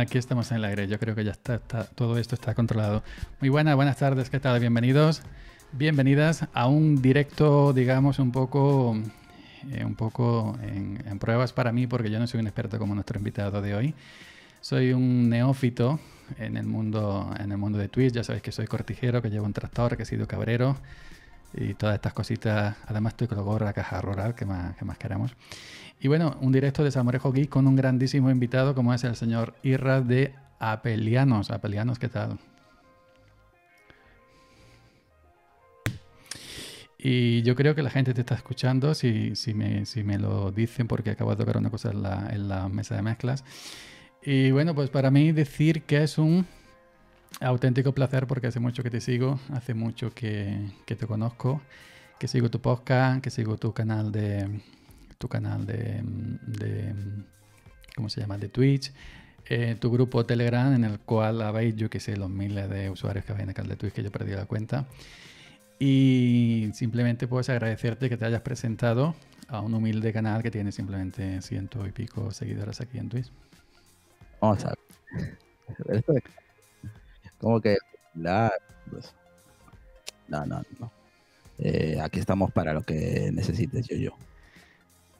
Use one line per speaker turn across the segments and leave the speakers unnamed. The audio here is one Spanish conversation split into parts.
Aquí estamos en el aire, yo creo que ya está, todo esto está controlado. Muy buenas, buenas tardes, ¿qué tal? Bienvenidos, bienvenidas a un directo, digamos, un poco, eh, un poco en, pruebas para mí, porque yo no soy un experto como nuestro invitado de hoy. Soy un neófito en el mundo, en el mundo de Twitch, ya sabéis que soy cortijero, que llevo un tractor, que he sido cabrero y todas estas cositas. Además estoy con la gorra, caja rural, que más, que más queramos. Y bueno, un directo de Samorejo Geek con un grandísimo invitado como es el señor Irra de Apelianos. Apelianos, ¿qué tal? Y yo creo que la gente te está escuchando, si, si, me, si me lo dicen, porque acabo de tocar una cosa en la, en la mesa de mezclas. Y bueno, pues para mí decir que es un auténtico placer porque hace mucho que te sigo, hace mucho que, que, te conozco, que sigo tu podcast, que sigo tu canal de, tu canal de, ¿cómo se llama? De Twitch. Eh, tu grupo Telegram en el cual habéis, yo que sé, los miles de usuarios que habéis en el canal de Twitch que yo he perdido la cuenta. Y simplemente puedes agradecerte que te hayas presentado a un humilde canal que tiene simplemente ciento y pico seguidores aquí en Twitch.
Vamos a ver. como que la, pues, no, no, no. Eh, aquí estamos para lo que necesites, yo, yo.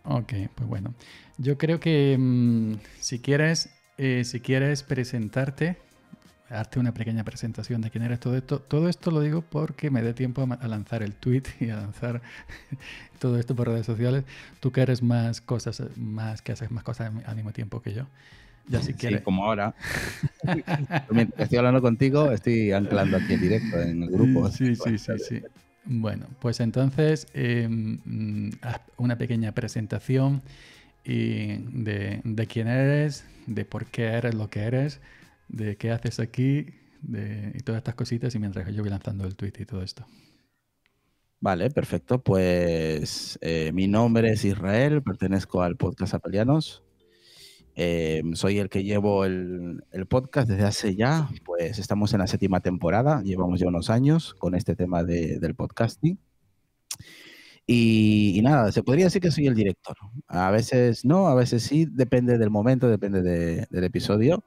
Ok, pues bueno. Yo creo que mm, si quieres, eh, si quieres presentarte, darte una pequeña presentación de quién eres todo esto. Todo esto lo digo porque me dé tiempo a, lanzar el tweet y a lanzar todo esto por redes sociales. Tú que eres más cosas, más que haces más cosas al mismo tiempo que yo. Ya Sí, como ahora.
estoy hablando contigo, estoy anclando aquí en directo en el grupo. Sí, sí, sí, sí.
Bueno, pues entonces em, mm, una pequeña presentación de, de, quién eres, de por qué eres lo que eres, de qué haces aquí y todas estas cositas y mientras yo voy lanzando el tweet y todo esto.
Vale, perfecto. Pues eh, mi nombre es Israel, pertenezco al podcast Apalianos. Eh, soy el que llevo el, podcast desde hace ya, pues estamos en la séptima temporada, llevamos ya unos años con este tema de, del podcasting. Y, nada, se podría decir que soy el director. A veces no, a veces sí, depende del momento, depende del episodio,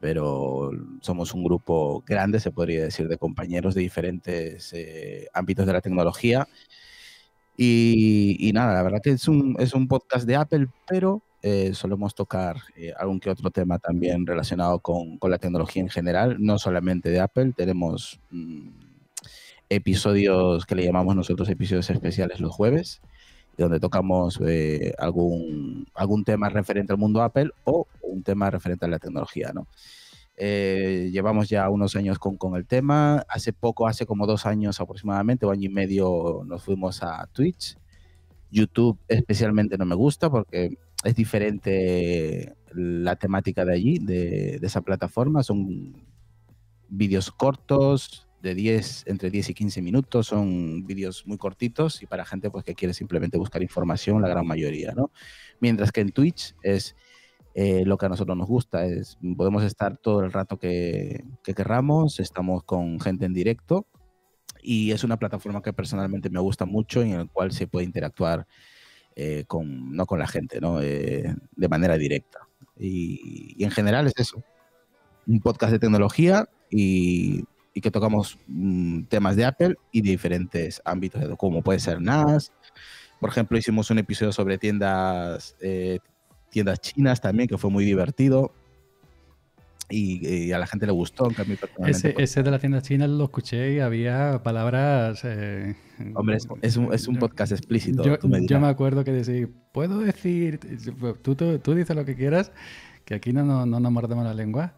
pero somos un grupo grande, se podría decir, de compañeros de diferentes eh, ámbitos de la tecnología. Y, nada, la verdad que es un podcast de Apple, pero eh, solemos tocar eh, algún que otro tema también relacionado con, la tecnología en general, no solamente de Apple, tenemos mm, episodios que le llamamos nosotros episodios especiales los jueves, donde tocamos eh, algún, algún tema referente al mundo Apple o un tema referente a la tecnología, ¿no? llevamos ya unos años con, con, el tema. Hace poco, hace como dos años aproximadamente, o año y medio, nos fuimos a Twitch. YouTube especialmente no me gusta porque es diferente la temática de allí, de, esa plataforma. Son vídeos cortos, de 10, entre 10 y 15 minutos, son vídeos muy cortitos y para gente pues, que quiere simplemente buscar información, la gran mayoría, ¿no? Mientras que en Twitch es eh, lo que a nosotros nos gusta, es, podemos estar todo el rato que, que querramos, estamos con gente en directo y es una plataforma que personalmente me gusta mucho y en la cual se puede interactuar eh, con, no con la gente, ¿no? Eh, de manera directa. Y, en general es eso, un podcast de tecnología y, y que tocamos mm, temas de Apple y de diferentes ámbitos, como puede ser NAS. Por ejemplo, hicimos un episodio sobre tiendas, eh, tiendas chinas también, que fue muy divertido y, a la gente le gustó, aunque pues,
Ese, de la tienda china lo escuché y había palabras... Eh,
hombre, es, un, podcast explícito. Yo, me,
acuerdo que decís, puedo decir, tú, tú, dices lo que quieras, que aquí no, no, no nos mordemos la lengua.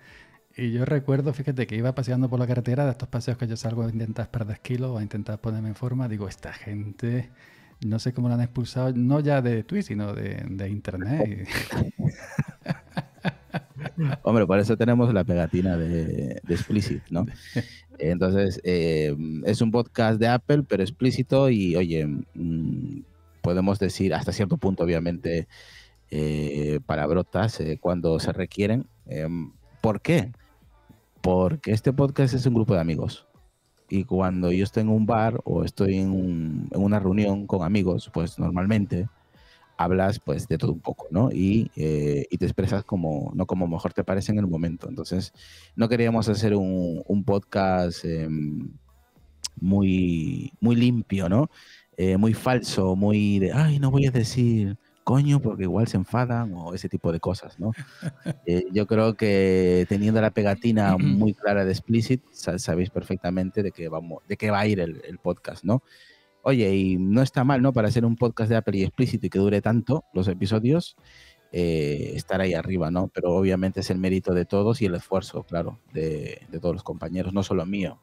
Y yo recuerdo, fíjate, que iba paseando por la carretera de estos paseos que yo salgo a intentar perder kilos o a intentar ponerme en forma. Digo, esta gente, no sé cómo la han expulsado, no ya de Twitch, sino de, de
Internet. Hombre, por eso tenemos la pegatina de, explicit, ¿no? Entonces, eh, es un podcast de Apple, pero explícito y, oye, mm, podemos decir hasta cierto punto, obviamente, eh, palabrotas eh, cuando se requieren. Eh, ¿Por qué? Porque este podcast es un grupo de amigos. Y cuando yo estoy en un bar o estoy en una reunión con amigos, pues normalmente hablas pues de todo un poco, ¿no? Eh, y, te expresas como, no como mejor te parece en el momento. Entonces, no queríamos hacer un, podcast em, muy, muy limpio, ¿no? Eh, muy falso, muy de, ay, no voy a decir coño porque igual se enfadan o ese tipo de cosas, ¿no? Eh, yo creo que teniendo la pegatina muy clara de Explicit, sabéis perfectamente de qué, vamos, de qué va a ir el, el podcast, ¿no? Oye, y no está mal, ¿no? Para ser un podcast de Apple y explícito y que dure tanto los episodios, eh, estar ahí arriba, ¿no? Pero obviamente es el mérito de todos y el esfuerzo, claro, de, todos los compañeros, no solo mío.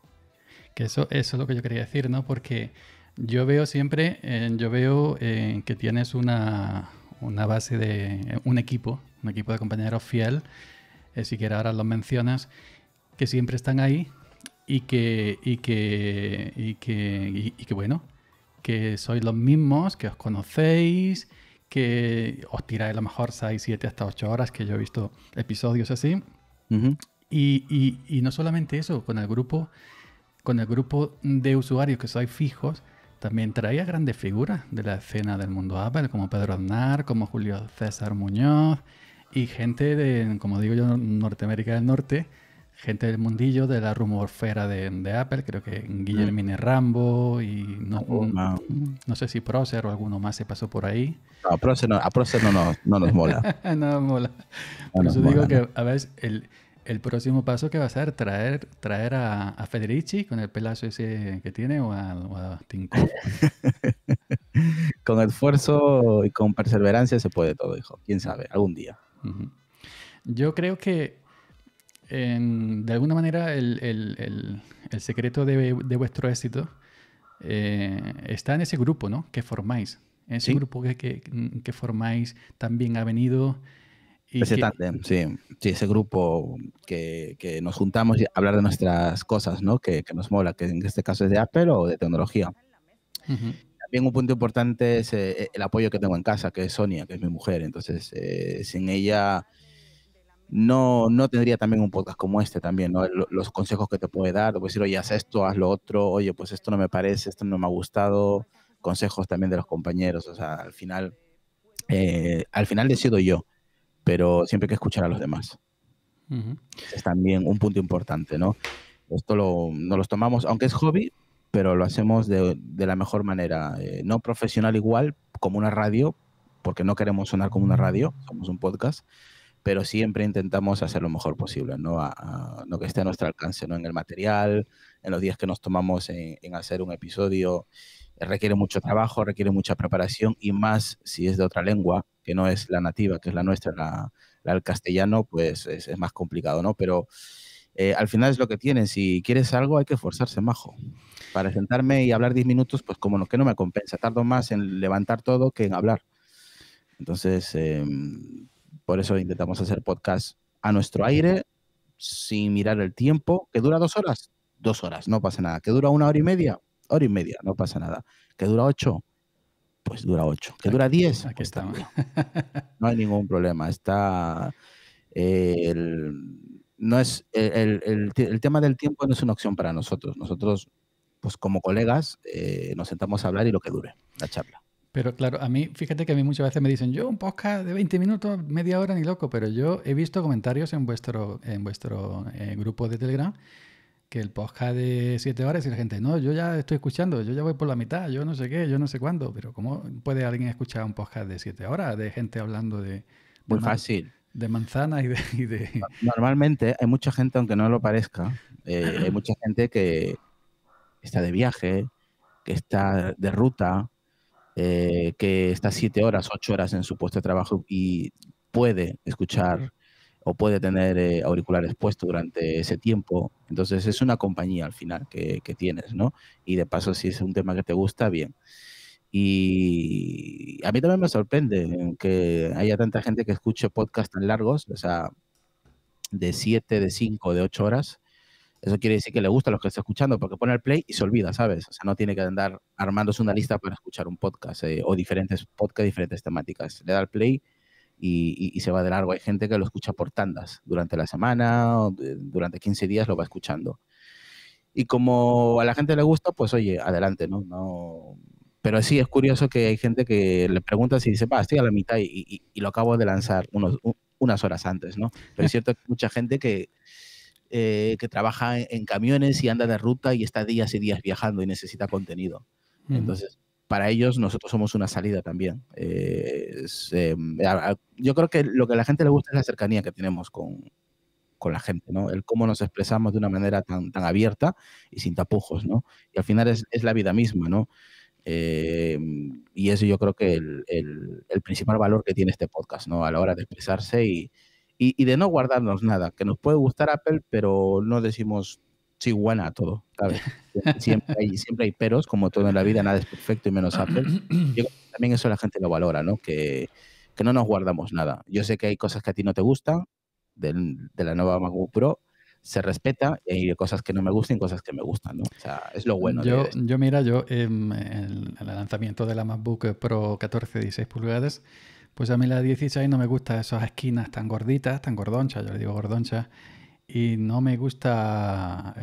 Que eso, es lo que yo quería decir, ¿no? Porque yo veo siempre, eh, yo veo eh, que tienes una, base de un equipo, un equipo de compañeros fiel, siquiera ahora lo mencionas, que siempre están ahí y que, y que, y que, y que bueno, que sois los mismos, que os conocéis, que os tiráis a lo mejor 6, 7 hasta 8 horas, que yo he visto episodios así. y, no solamente eso, con el grupo, con el grupo de usuarios que sois fijos, también traía grandes figuras de la escena del mundo Apple, como Pedro Aznar, como Julio César Muñoz, y gente de, como digo yo, Norteamérica del Norte, gente del mundillo de la rumorfera de, Apple, creo que Guillermine Rambo y oh, no, sé si Procer o alguno más se pasó por ahí.
No, a Procer no, nos, no nos mola. no nos mola. por eso digo que
a ver, el, el, próximo paso que va a ser traer, traer a, Federici con el pelazo ese que tiene o a, o
con esfuerzo y con perseverancia se puede todo, hijo. Quién sabe, algún día.
Yo creo que de alguna manera, el, el, el, secreto de, de, vuestro éxito eh, está en ese grupo ¿no? que formáis. En ese grupo que, que, formáis también ha venido.
Y ese sí. ese grupo que, que, nos juntamos y hablar de nuestras cosas, ¿no? Que, nos mola, que en este caso es de Apple o de tecnología. También un punto importante es eh, el apoyo que tengo en casa, que es Sonia, que es mi mujer. Entonces, eh, sin ella no, no tendría también un podcast como este también, ¿no? los consejos que te puede dar, pues decir, oye, haz esto, haz lo otro, oye, pues esto no me parece, esto no me ha gustado, consejos también de los compañeros, o sea, al final, eh, al final decido yo, pero siempre hay que escuchar a los demás. Es también un punto importante, ¿no? Esto lo, nos los tomamos, aunque es hobby, pero lo hacemos de, la mejor manera, eh, no profesional igual, como una radio, porque no queremos sonar como una radio, somos un podcast, pero siempre intentamos hacer lo mejor posible, ¿no? A, lo que esté a nuestro alcance, ¿no? En el material, en los días que nos tomamos en, hacer un episodio, eh, requiere mucho trabajo, requiere mucha preparación y más si es de otra lengua, que no es la nativa, que es la nuestra, la, el castellano, pues es, más complicado, ¿no? Pero eh, al final es lo que tienes. Si quieres algo, hay que esforzarse, majo. Para sentarme y hablar 10 minutos, pues como no, que no me compensa. Tardo más en levantar todo que en hablar. Entonces, em, por eso intentamos hacer podcast a nuestro aire, sin mirar el tiempo, que dura dos horas, dos horas, no pasa nada. Que dura una hora y media, hora y media, no pasa nada. Que dura ocho, pues dura ocho. Que dura diez, aquí pues estamos. No hay ningún problema. Está el, no es el, tema del tiempo no es una opción para nosotros. Nosotros, pues como colegas, eh, nos sentamos a hablar y lo que dure la charla.
Pero claro, a mí, fíjate que a mí muchas veces me dicen, yo un podcast de 20 minutos, media hora, ni loco, pero yo he visto comentarios en vuestro, en vuestro eh, grupo de Telegram que el podcast de 7 horas y la gente, no, yo ya estoy escuchando, yo ya voy por la mitad, yo no sé qué, yo no sé cuándo, pero ¿cómo puede alguien escuchar un podcast de 7 horas de gente hablando de... Muy fácil. De manzanas y de,
Normalmente hay mucha gente, aunque no lo parezca, eh, hay mucha gente que está de viaje, que está de ruta, eh, que está siete horas, ocho horas en su puesto de trabajo y puede escuchar o puede tener eh, auriculares puestos durante ese tiempo. Entonces es una compañía al final que, que, tienes, ¿no? Y de paso, si es un tema que te gusta, bien. Y a mí también me sorprende que haya tanta gente que escuche podcasts tan largos, o sea, de siete, de cinco, de ocho horas, eso quiere decir que le gusta a los que está escuchando, porque pone el play y se olvida, ¿sabes? O sea, no tiene que andar armándose una lista para escuchar un podcast eh, o diferentes podcasts, diferentes temáticas. Le da el play y, se va de largo. Hay gente que lo escucha por tandas durante la semana, o durante 15 días lo va escuchando. Y como a la gente le gusta, pues oye, adelante, ¿no? no pero sí es curioso que hay gente que le pregunta si dice, va, estoy a la mitad y, lo acabo de lanzar unos, unas horas antes, ¿no? Pero es cierto que hay mucha gente que, eh, que trabaja e-, en, camiones y anda de ruta y está días y días viajando y necesita contenido. Entonces, para ellos nosotros somos una salida también. Eh, eh, yo creo que lo que a la gente le gusta es la cercanía que tenemos con, la gente, ¿no? El cómo nos expresamos de una manera tan, abierta y sin tapujos, ¿no? Y al final es, la vida misma, ¿no? y eso yo creo que el, el, el, principal valor que tiene este podcast, ¿no? A la hora de expresarse y, y, de no guardarnos nada, que nos puede gustar Apple, pero no decimos si a todo, Siempre hay, siempre hay peros, como todo en la vida, nada es perfecto y menos Apple. también eso la gente lo valora, ¿no? Que, que no nos guardamos nada. Yo sé que hay cosas que a ti no te gustan de, la nueva MacBook Pro, se respeta y hay cosas que no me gustan y cosas que me gustan, ¿no? O sea, es lo bueno. Yo,
yo mira, yo en em, el, en el lanzamiento de la MacBook Pro 14 16 pulgadas, pues a mí la 16 no me gusta esas esquinas tan gorditas, tan gordonchas, yo le digo gordonchas, y no me gusta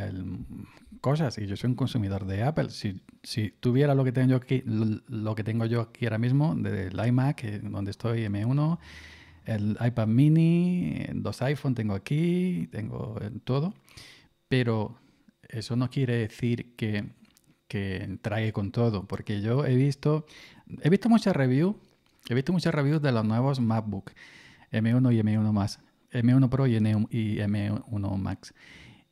cosas. Y yo soy un consumidor de Apple. Si, tuviera lo que tengo yo aquí, lo, que tengo yo aquí ahora mismo, del iMac, eh, donde estoy M1, el iPad mini, eh, dos iPhone tengo aquí, tengo eh, todo. Pero eso no quiere decir que, que trae con todo, porque yo he visto, he visto muchas reviews He visto muchas reviews de los nuevos MacBook M1 y M1 más, M1 Pro y M1 Max.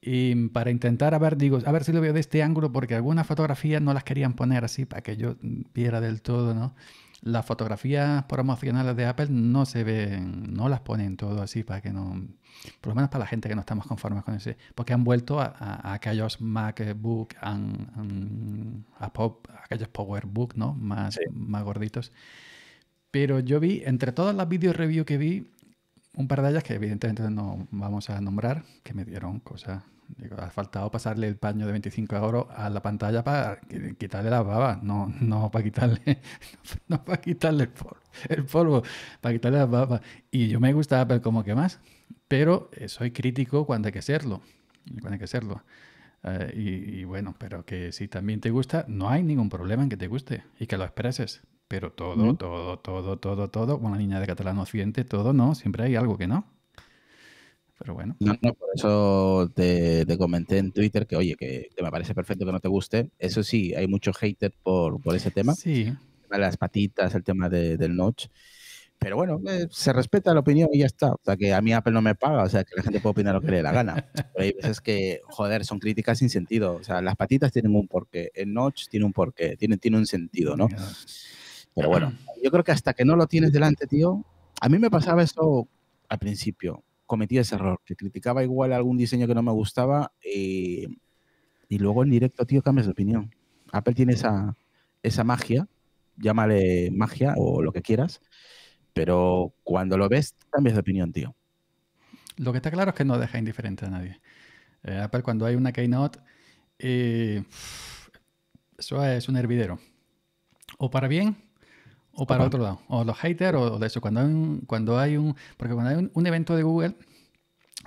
Y para intentar, a ver, digo, a ver si lo veo de este ángulo, porque algunas fotografías no las querían poner así para que yo viera del todo, ¿no? Las fotografías promocionales de Apple no se ven, no las ponen todo así para que no, por lo menos para la gente que no estamos conformes con ese, porque han vuelto a, aquellos MacBook, a, pop, aquellos PowerBook, ¿no? Más, más gorditos. Pero yo vi, entre todas las video review que vi, un par de ellas que evidentemente no vamos a nombrar, que me dieron cosas. ha faltado pasarle el paño de 25 euros a la pantalla para quitarle las babas, no, no para quitarle, no para quitarle el polvo, el polvo, para quitarle las babas. Y yo me gusta Apple como que más, pero eh, soy crítico cuando hay que serlo, cuando hay que serlo. Eh, y, y bueno, pero que si también te gusta, no hay ningún problema en que te guste y que lo expreses. Pero todo, todo, todo, todo, todo, Con la niña de catalán occidente, todo no, siempre hay algo que no.
Pero bueno. No, no, por eso te, comenté en Twitter que, oye, que, me parece perfecto que no te guste. Eso sí, hay mucho hater por, por ese tema. Sí. Las patitas, el tema del notch. Pero bueno, eh, se respeta la opinión y ya está. O sea, que a mí Apple no me paga, o sea, que la gente puede opinar lo que le dé la gana. Pero hay veces que, joder, son críticas sin sentido. O sea, las patitas tienen un porqué, el notch tiene un porqué, tiene, tiene un sentido, ¿no? Pero bueno, yo creo que hasta que no lo tienes delante, tío, a mí me pasaba eso al principio. Cometía ese error, que criticaba igual algún diseño que no me gustaba eh, y, luego en directo, tío, cambias de opinión. Apple tiene esa, magia, llámale magia o lo que quieras, pero cuando lo ves, cambias de opinión, tío.
Lo que está claro es que no deja indiferente a nadie. Eh, Apple cuando hay una Keynote, eh, eso es un hervidero. O para bien o para otro lado. O los haters, o, de eso. Cuando hay un, cuando hay un, porque cuando hay un, evento de Google,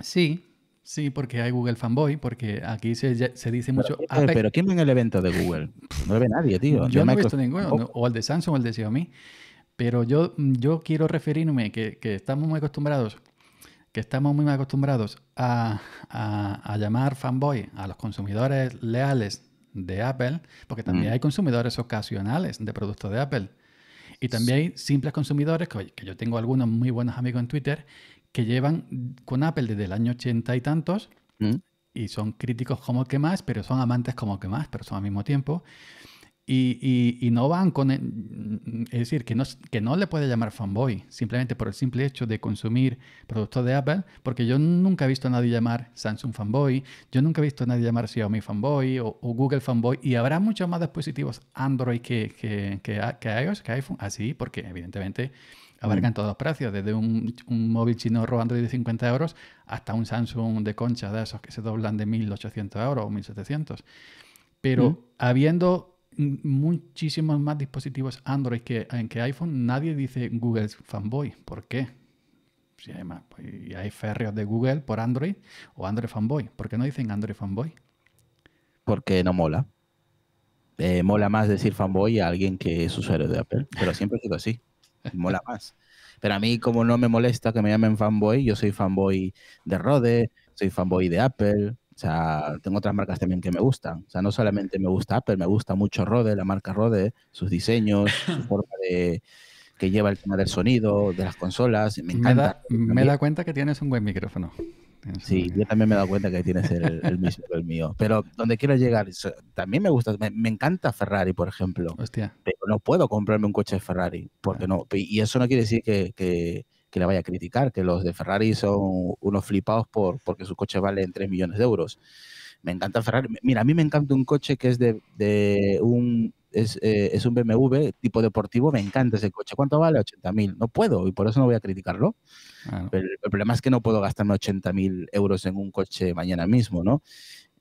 sí, Sí, porque hay Google Fanboy, porque aquí se, dice mucho. Pero, ¿quién
ve en el evento de Google? No lo ve nadie, tío. Yo, no he visto ninguno, oh.
o el de Samsung o el de Xiaomi. Pero yo, yo quiero referirme que, estamos muy acostumbrados, que estamos muy acostumbrados a, llamar fanboy a los consumidores leales de Apple, porque también mm. hay consumidores ocasionales de productos de Apple. Y también hay simples consumidores, que, yo tengo algunos muy buenos amigos en Twitter, que llevan con Apple desde el año ochenta y tantos mm. y son críticos como que más, pero son amantes como que más, pero son al mismo tiempo. Y, no van con... E, es decir, que no, que no le puede llamar fanboy, simplemente por el simple hecho de consumir productos de Apple, porque yo nunca he visto a nadie llamar Samsung fanboy, yo nunca he visto a nadie llamar Xiaomi fanboy o, Google fanboy, y habrá muchos más dispositivos Android que, iOS, que iPhone, así, porque evidentemente abarcan mm. todos los precios, desde un, móvil chino rojo Android de 50 euros hasta un Samsung de concha de esos que se doblan de 1.800 euros o 1.700. Pero mm. habiendo muchísimos más dispositivos Android que, en que iPhone, nadie dice Google Fanboy. ¿Por qué? Si hay, pues, y hay férreos de Google por Android o Android Fanboy. ¿Por qué no dicen
Android Fanboy? Porque no mola. Eh, mola más decir fanboy a alguien que es usuario de Apple, pero siempre digo así. Mola más. Pero a mí, como no me molesta que me llamen fanboy, yo soy fanboy de Rode, soy fanboy de Apple, o sea, tengo otras marcas también que me gustan. O sea, no solamente me gusta Apple, me gusta mucho Rode, la marca Rode, sus diseños, su forma de que lleva el tema del sonido, de las consolas. Me encanta. Me da, cuenta que tienes un buen micrófono. Sí, yo también me he dado cuenta que tienes el, el el mío. Pero donde quiero llegar, también me gusta, me, encanta Ferrari, por ejemplo. Hostia. Pero no puedo comprarme un coche de Ferrari, porque ah. no. Y eso no quiere decir que, que le vaya a criticar, que los de Ferrari son unos flipados por, porque su vale en 3 millones de euros. Me encanta Ferrari. Mira, a mí me encanta un coche que es de, un es, eh, un BMW tipo deportivo, me encanta ese coche. ¿Cuánto vale? mil No puedo y por eso no voy a criticarlo. el, problema es que no puedo gastarme mil euros en un coche mañana mismo, ¿no?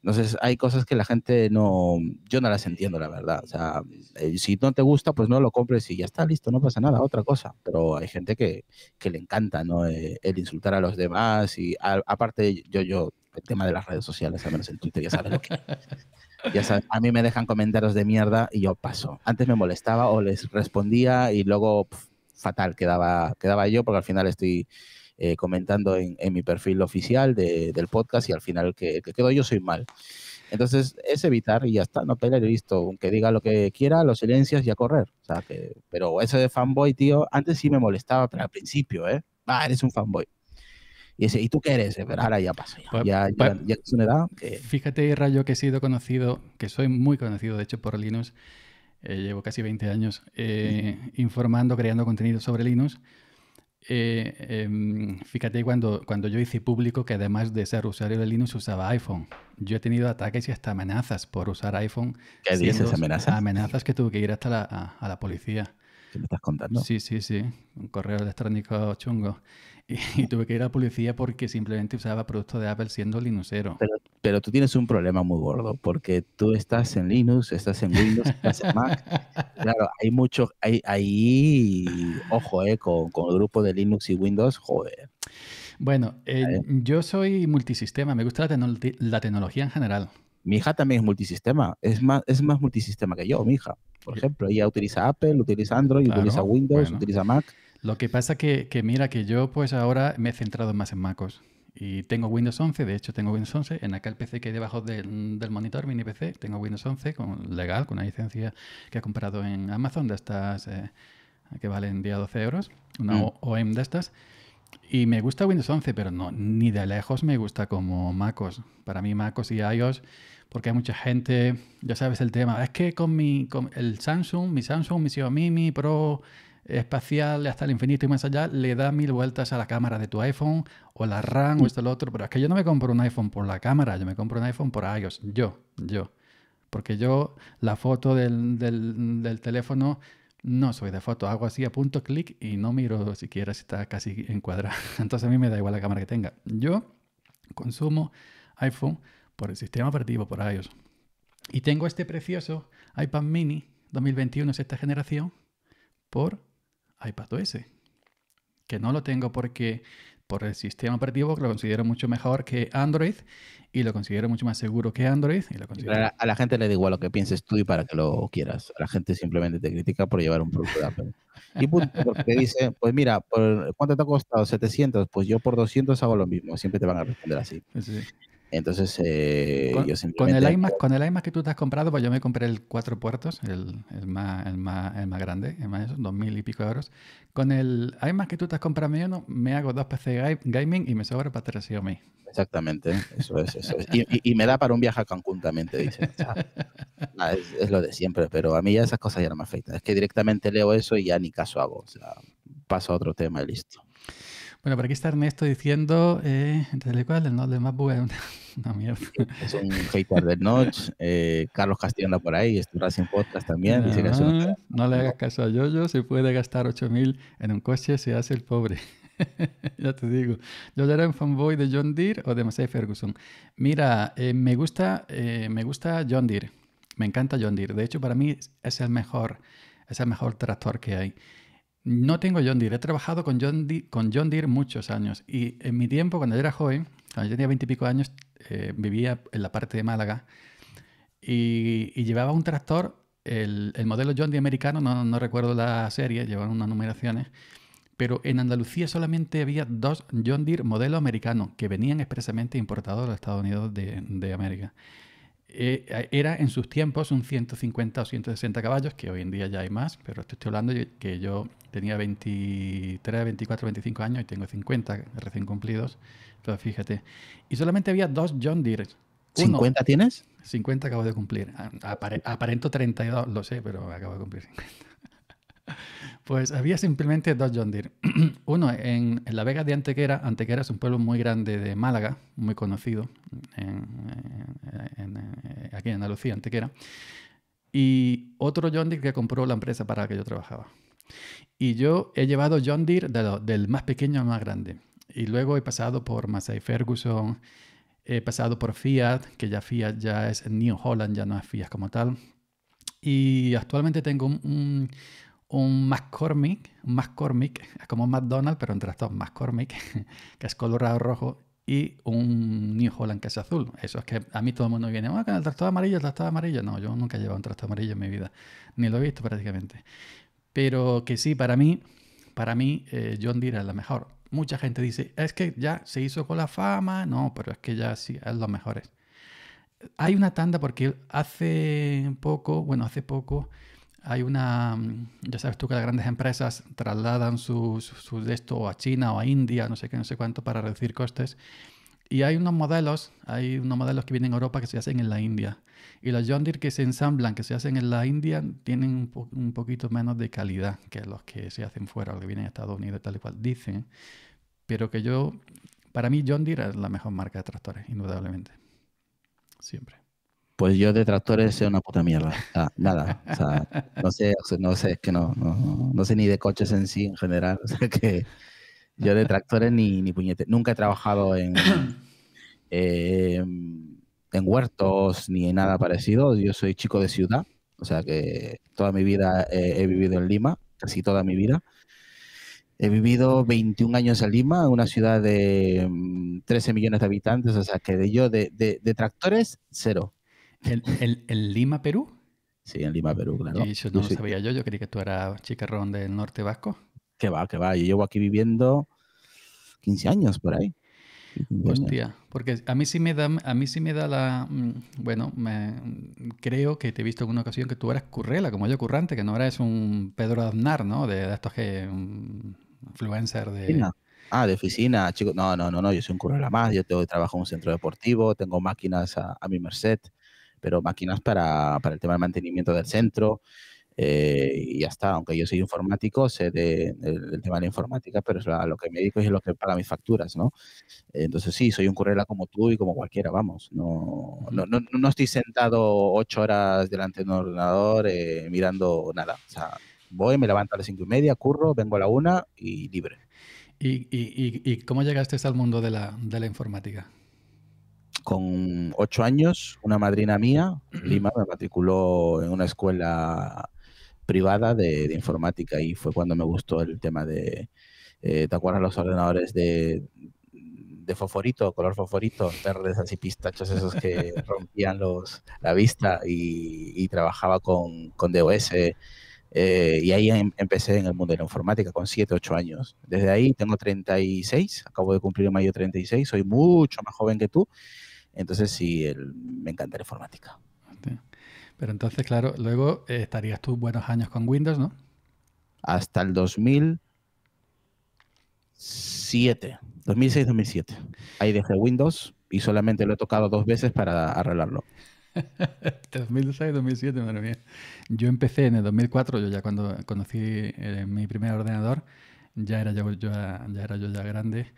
Entonces, hay cosas que la gente no, yo no las entiendo, la verdad. O sea, eh, si no te gusta, pues no lo compres y ya está, listo, no pasa nada, otra cosa. Pero hay gente que, que le encanta, ¿no? Eh, el insultar a los demás y aparte, yo, yo, el tema de las redes sociales, al menos en Twitter, ya sabes lo que... Ya a mí me dejan comentarios de mierda y yo paso. Antes me molestaba o les respondía y luego fatal quedaba, quedaba yo porque al final estoy eh, comentando en, mi perfil oficial del podcast y al final que, que quedo yo soy mal. Entonces es evitar y ya está, no pelear he visto, Aunque diga lo que quiera, lo silencias y a correr. pero eso de fanboy, tío, antes sí me molestaba, pero al principio, ¿eh? ah, eres un fanboy. Y ¿y tú qué eres? Pero ahora ya pasa.
Fíjate, Rayo, que he sido conocido, que soy muy conocido, de hecho, por Linux. Eh, llevo casi 20 años informando, creando contenido sobre Linux. Eh, em, fíjate cuando, cuando yo hice público que además de ser usuario de Linux usaba iPhone. Yo he tenido ataques y hasta amenazas por usar iPhone. ¿Qué dices, amenazas? Amenazas que tuve que ir hasta la, a, la policía. ¿Qué me estás contando? Sí, sí, sí. Un correo electrónico chungo. Y, tuve que ir a la policía porque simplemente usaba productos de Apple siendo linuxero
pero tú tienes un problema muy gordo porque tú estás en Linux, estás en Windows, estás en Mac. Claro, hay mucho... ahí, ojo, eh, con, el grupo de Linux y Windows, joder.
Bueno, eh, yo soy multisistema, me gusta la, tecnología
en general. Mi hija también es multisistema, es más, es más multisistema que yo, mi hija. Por ejemplo, ella utiliza Apple, utiliza Android, utiliza Windows, utiliza Mac. Lo que pasa que, que mira que yo
pues ahora me he centrado más en MacOS. Y tengo Windows 11, de hecho tengo Windows 11, en aquel PC que hay debajo del, monitor, mini PC, tengo Windows 11 con, legal, con una licencia que he comprado en Amazon de estas eh, que valen 10 12 euros, una OEM mm. de estas. Y me gusta Windows 11, pero no, ni de lejos me gusta como MacOS. Para mí MacOS y iOS, porque hay mucha gente, ya sabes el tema, es que con mi con el Samsung, mi Samsung, mi Xiaomi, mi Pro, espacial hasta el infinito y más allá, le da mil vueltas a la cámara de tu iPhone o la RAM o esto o lo otro, pero es que yo no me compro un iPhone por la cámara, yo me compro un iPhone por iOS, yo, yo. Porque yo la foto del, teléfono no soy de foto, hago así, a punto clic y no miro siquiera si está casi encuadrada. Entonces a mí me da igual la cámara que tenga. Yo consumo iPhone por el sistema operativo, por iOS. Y tengo este precioso iPad mini 2021, sexta generación, por ese. Que no lo tengo porque por el sistema operativo lo considero mucho mejor que Android y lo considero mucho más seguro que Android.
a, la, gente le da igual lo que pienses tú y para que lo quieras. La gente simplemente te critica por llevar un producto de Apple. Y punto, porque dice, pues mira, ¿por ¿cuánto te ha costado? 700, pues yo por 200 hago lo mismo. Siempre te van a responder así. Sí. Entonces, eh, yo simplemente...
Con el, iMac, que tú te has comprado, pues yo me compré el cuatro puertos, el, más, el más, más grande, el más eso, dos mil y pico euros. Con el iMac que tú te has comprado, me, me hago dos PC gaming y me sobra para tres Xiaomi.
Exactamente, eso es, eso Y, me da para un viaje a Cancún también, te dicen. Ah. Ah, es, es, lo de siempre, pero a mí ya esas cosas ya no me afectan. Es que directamente leo eso y ya ni caso hago. O sea, paso a otro tema y listo.
Bueno, por aquí está Ernesto diciendo, eh, entre cual el de MacBook es una,
Es un hater del Notch. Eh, Carlos Castillo por ahí, es Racing Podcast también. No,
ah, no le hagas caso a Yoyo, se puede gastar 8.000 en un coche, se hace el pobre. ya te digo, yo ya era un fanboy de John Deere o de Massey Ferguson. Mira, eh, me, gusta, eh, me gusta John Deere, me encanta John Deere. De hecho, para mí es el mejor, es el mejor tractor que hay. No tengo John Deere. He trabajado con John, Deere, muchos años. Y en mi tiempo, cuando yo era joven, cuando yo tenía veintipico años, eh, vivía en la parte de Málaga y, llevaba un tractor, el, modelo John Deere americano, no, recuerdo la serie, llevaban unas numeraciones, pero en Andalucía solamente había dos John Deere modelo americano que venían expresamente importados a los Estados Unidos de América. Eh, era en sus tiempos un 150 o 160 caballos, que hoy en día ya hay más, pero estoy hablando que yo tenía 23, 24, 25 años y tengo 50 recién cumplidos. Entonces, fíjate. Y solamente había dos John Deere. ¿50 tienes? 50 acabo de cumplir. Ah, aparento 32, lo sé, pero acabo de cumplir 50. Pues había simplemente dos John Deere. Uno en, en, La Vega de Antequera. Antequera es un pueblo muy grande de Málaga, muy conocido en, en Andalucía, Antequera, y otro John Deere que compró la empresa para la que yo trabajaba. Y yo he llevado John Deere del más pequeño al más grande. Y luego he pasado por Massey Ferguson, he pasado por Fiat, que ya Fiat ya es New Holland, ya no es Fiat como tal. Y actualmente tengo un, un un McCormick, un McCormick, como McDonald's, pero entre trastos McCormick, que es colorado rojo, y un New Holland que es azul. Eso es que a mí todo el mundo viene, con ah, el trasto amarillo, el trastado amarillo. No, yo nunca he llevado un tractor amarillo en mi vida, ni lo he visto prácticamente. Pero que sí, para mí, para mí, eh, John Deere es la mejor. Mucha gente dice, es que ya se hizo con la fama. No, pero es que ya sí, es los mejores. Hay una tanda porque hace poco, bueno, hace poco hay una, mm, ya sabes tú que las grandes empresas trasladan su, esto a China o a India, no sé qué, no sé cuánto, para reducir costes. Y hay unos modelos, hay unos modelos que vienen a Europa que se hacen en la India. Y los John Deere que se ensamblan, que se hacen en la India, tienen un, poquito menos de calidad que los que se hacen fuera, los que vienen a Estados Unidos, tal y cual dicen. Pero que yo, para mí John Deere es la mejor marca de tractores, indudablemente.
Siempre. Pues yo de tractores sé una puta mierda. nada. O sea, no sé, no sé, es que no, no, sé ni de coches en sí en general. O sea que yo de tractores ni puñete. Nunca he trabajado en, eh, en huertos ni en nada parecido. Yo soy chico de ciudad. O sea que toda mi vida eh, he, vivido en Lima, casi toda mi vida. He vivido 21 años en Lima, una ciudad de 13 mm, millones de habitantes, o sea que de yo de tractores, cero.
¿En, Lima, Perú? Sí, en Lima, Perú,
claro. no lo sabía yo, yo creí que tú eras
chicarrón del norte vasco.
Que va, que va. Yo llevo aquí viviendo 15 años por ahí. Hostia,
porque a mí sí me da, a mí sí me da la, mm, bueno, creo que te he visto en una ocasión que tú eras currela, como yo currante, que no eres un Pedro Aznar, ¿no? De, de estos que, un influencer de...
Ah, de oficina, chicos. No, no, no, yo soy un currela más, yo tengo, trabajo en un centro deportivo, tengo máquinas a, a mi merced, pero máquinas para, el tema del mantenimiento del centro. Eh, y ya está, aunque yo soy informático, sé del tema de la informática, pero es lo que me dedico y es lo que paga mis facturas, ¿no? Entonces sí, soy un currela como tú y como cualquiera, vamos, no, no, estoy sentado ocho horas delante de un ordenador eh, mirando nada, o sea, voy, me levanto a las cinco y media, curro, vengo a la una y libre. ¿Y, y,
y cómo llegaste al mundo de la informática?
Con ocho años, una madrina mía, Lima, me matriculó en una escuela privada de, informática y fue cuando me gustó el tema de, eh, ¿te acuerdas los ordenadores de, de fosforito, color fosforito, verdes así pistachos, esos que rompían los, la vista y, trabajaba con, con DOS. Eh, y ahí em, empecé en el mundo de la informática con siete, ocho años. Desde ahí tengo 36, acabo de cumplir en mayo 36, soy mucho más joven que tú. Entonces sí, me encanta la informática.
Pero entonces, claro, luego eh, estarías tú buenos años con Windows, ¿no?
Hasta el 2007, 2006-2007. Ahí dejé Windows y solamente lo he tocado dos veces para arreglarlo.
2006, 2007, madre mía. Yo empecé en el 2004, yo ya cuando conocí eh, mi primer ordenador, ya era ya era yo ya grande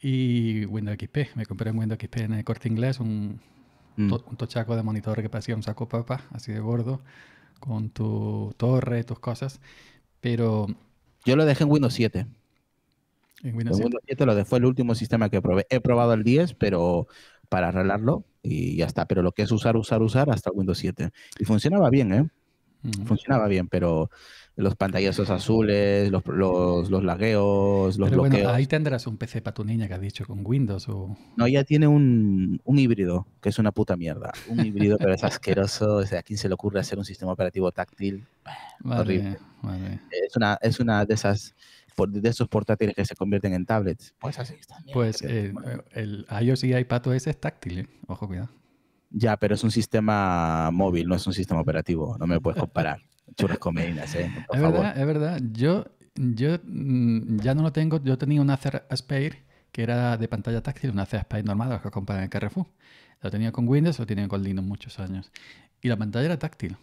y Windows XP. Me compré un Windows XP en el corte inglés, un, mm. un tochaco de monitor que parecía un saco papa, así de gordo, con tu torre, tus cosas. Pero.
Yo lo dejé en Windows 7. En Windows, 7. lo dejé, fue el último sistema que probé. He probado el 10, pero para arreglarlo y ya está. Pero lo que es usar, usar, usar hasta Windows 7. Y funcionaba bien, ¿eh? Funcionaba bien, pero los pantallazos azules, los, los, los lagueos, los Pero Bueno, ahí
tendrás un PC para tu niña que has dicho con Windows o.
No, ya tiene un, híbrido, que es una puta mierda. Un híbrido, pero es asqueroso. O sea, ¿a quién se le ocurre hacer un sistema operativo táctil? horrible. Es una, es una de esas de esos portátiles que se convierten en tablets. Pues así está.
Pues eh, eh, el iOS y iPadOS es táctil, eh. ojo, cuidado.
Ya, pero es un sistema móvil, no es un sistema operativo, no me puedes comparar. Churrasco comidas, ¿eh?
es verdad, es verdad. Yo, yo mm, ya no lo tengo. Yo tenía un Acer Aspire que era de pantalla táctil, una Acer Aspire normal, que compran en el Carrefour. Lo tenía con Windows, lo tenía con Linux muchos años. Y la pantalla era táctil.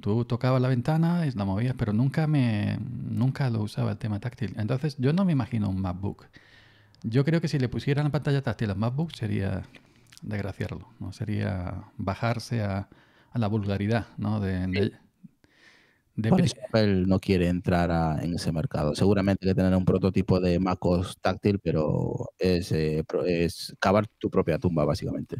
Tú tocabas la ventana y la movías, pero nunca, me, nunca lo usaba el tema táctil. Entonces yo no me imagino un MacBook. Yo creo que si le pusieran la pantalla táctil al MacBook sería desgraciarlo, ¿no? Sería bajarse a, la vulgaridad, ¿no? De, de, Apple
no quiere entrar en ese mercado. Seguramente que tener un prototipo de MacOS táctil, pero es, eh, cavar tu propia tumba, básicamente.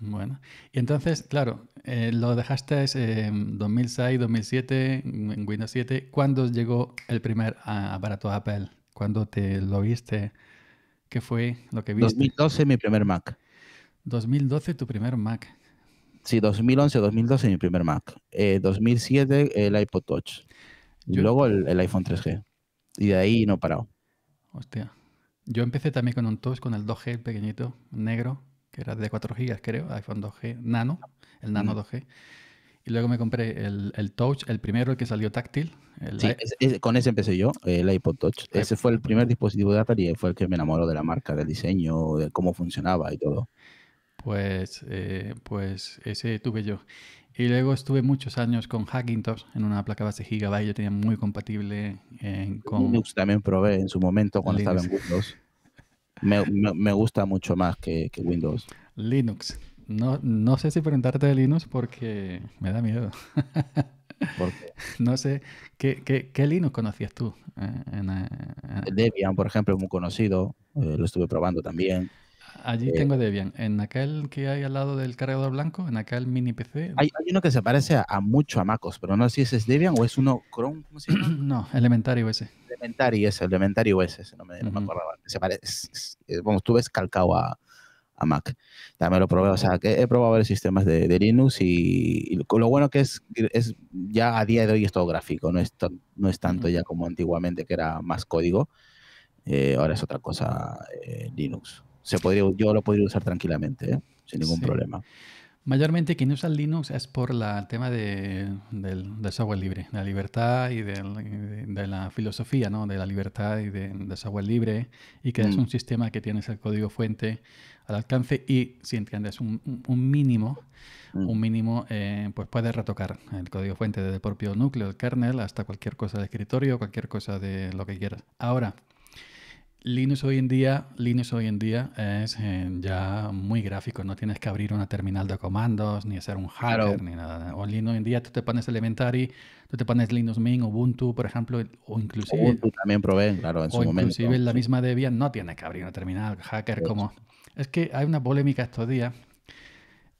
Bueno, y entonces, claro, eh, lo dejaste eh, en 2006, 2007, en Windows 7. ¿Cuándo llegó el primer aparato Apple? ¿Cuándo te lo viste? ¿Qué fue lo que viste? 2012, mi primer Mac. 2012, tu
primer Mac. Sí, 2011, 2012 mi primer Mac. 2007 eh, el iPod Touch. Y luego el, iPhone 3G. Y de ahí no he parado.
Hostia. Yo empecé también con un touch, con el 2G, pequeñito, negro, que era de 4 GB, creo, iPhone 2G, nano, el nano 2G. Y luego me compré el, touch, el primero, el que salió táctil.
Sí, con ese empecé yo, el iPod Touch. Ese fue el primer dispositivo de Atari y fue el que me enamoró de la marca, del diseño, de cómo funcionaba y todo.
Pues, eh, pues ese tuve yo. Y luego estuve muchos años con Hackintosh en una placa base Gigabyte. Yo tenía muy compatible eh, con. Linux
también probé en su momento cuando estaba en Windows. Me, gusta mucho más que, Windows.
Linux. No, no sé si preguntarte de Linux porque me da miedo. ¿Por No sé. ¿Qué, Linux conocías tú?
Eh, Debian, por ejemplo, es muy conocido. lo estuve probando también.
Allí eh, tengo Debian. En aquel que hay al lado del cargador blanco, en aquel mini PC. Hay,
uno que se parece a, mucho a MacOS, pero no sé si ese es Debian o es uno Chrome. ¿cómo se llama? no, Elementary OS. Elementary ese, Elementary OS, ese, no me, acordaba. Se parece, bueno, tú ves calcado a, Mac. También lo probé, o sea, he probado varios sistemas de, Linux y, lo bueno que es, es, ya a día de hoy es todo gráfico, no es, no es tanto ya como antiguamente que era más código. Eh, ahora es otra cosa eh, Linux se podría, yo lo podría usar tranquilamente, ¿eh? sin ningún problema.
Mayormente quien usa Linux es por el tema de, del, del, software libre, de la libertad y de, la filosofía, ¿no? de la libertad y del software libre, y que es mm. un sistema que tienes el código fuente al alcance y si entiendes un, un mínimo, un mínimo, mm. eh, pues puedes retocar el código fuente desde el propio núcleo, el kernel, hasta cualquier cosa de escritorio, cualquier cosa de lo que quieras. Ahora, Linux hoy en día, Linux hoy en día es eh, ya muy gráfico, no tienes que abrir una terminal de comandos, ni hacer un hacker, ni nada. O Linux hoy en día tú te pones Elementary, tú te pones Linux Mint, Ubuntu, por ejemplo, o inclusive... Ubuntu
también provee, claro, en su momento. momento. inclusive la misma
Debian no tienes que abrir una terminal, hacker, como... Es que hay una polémica estos días.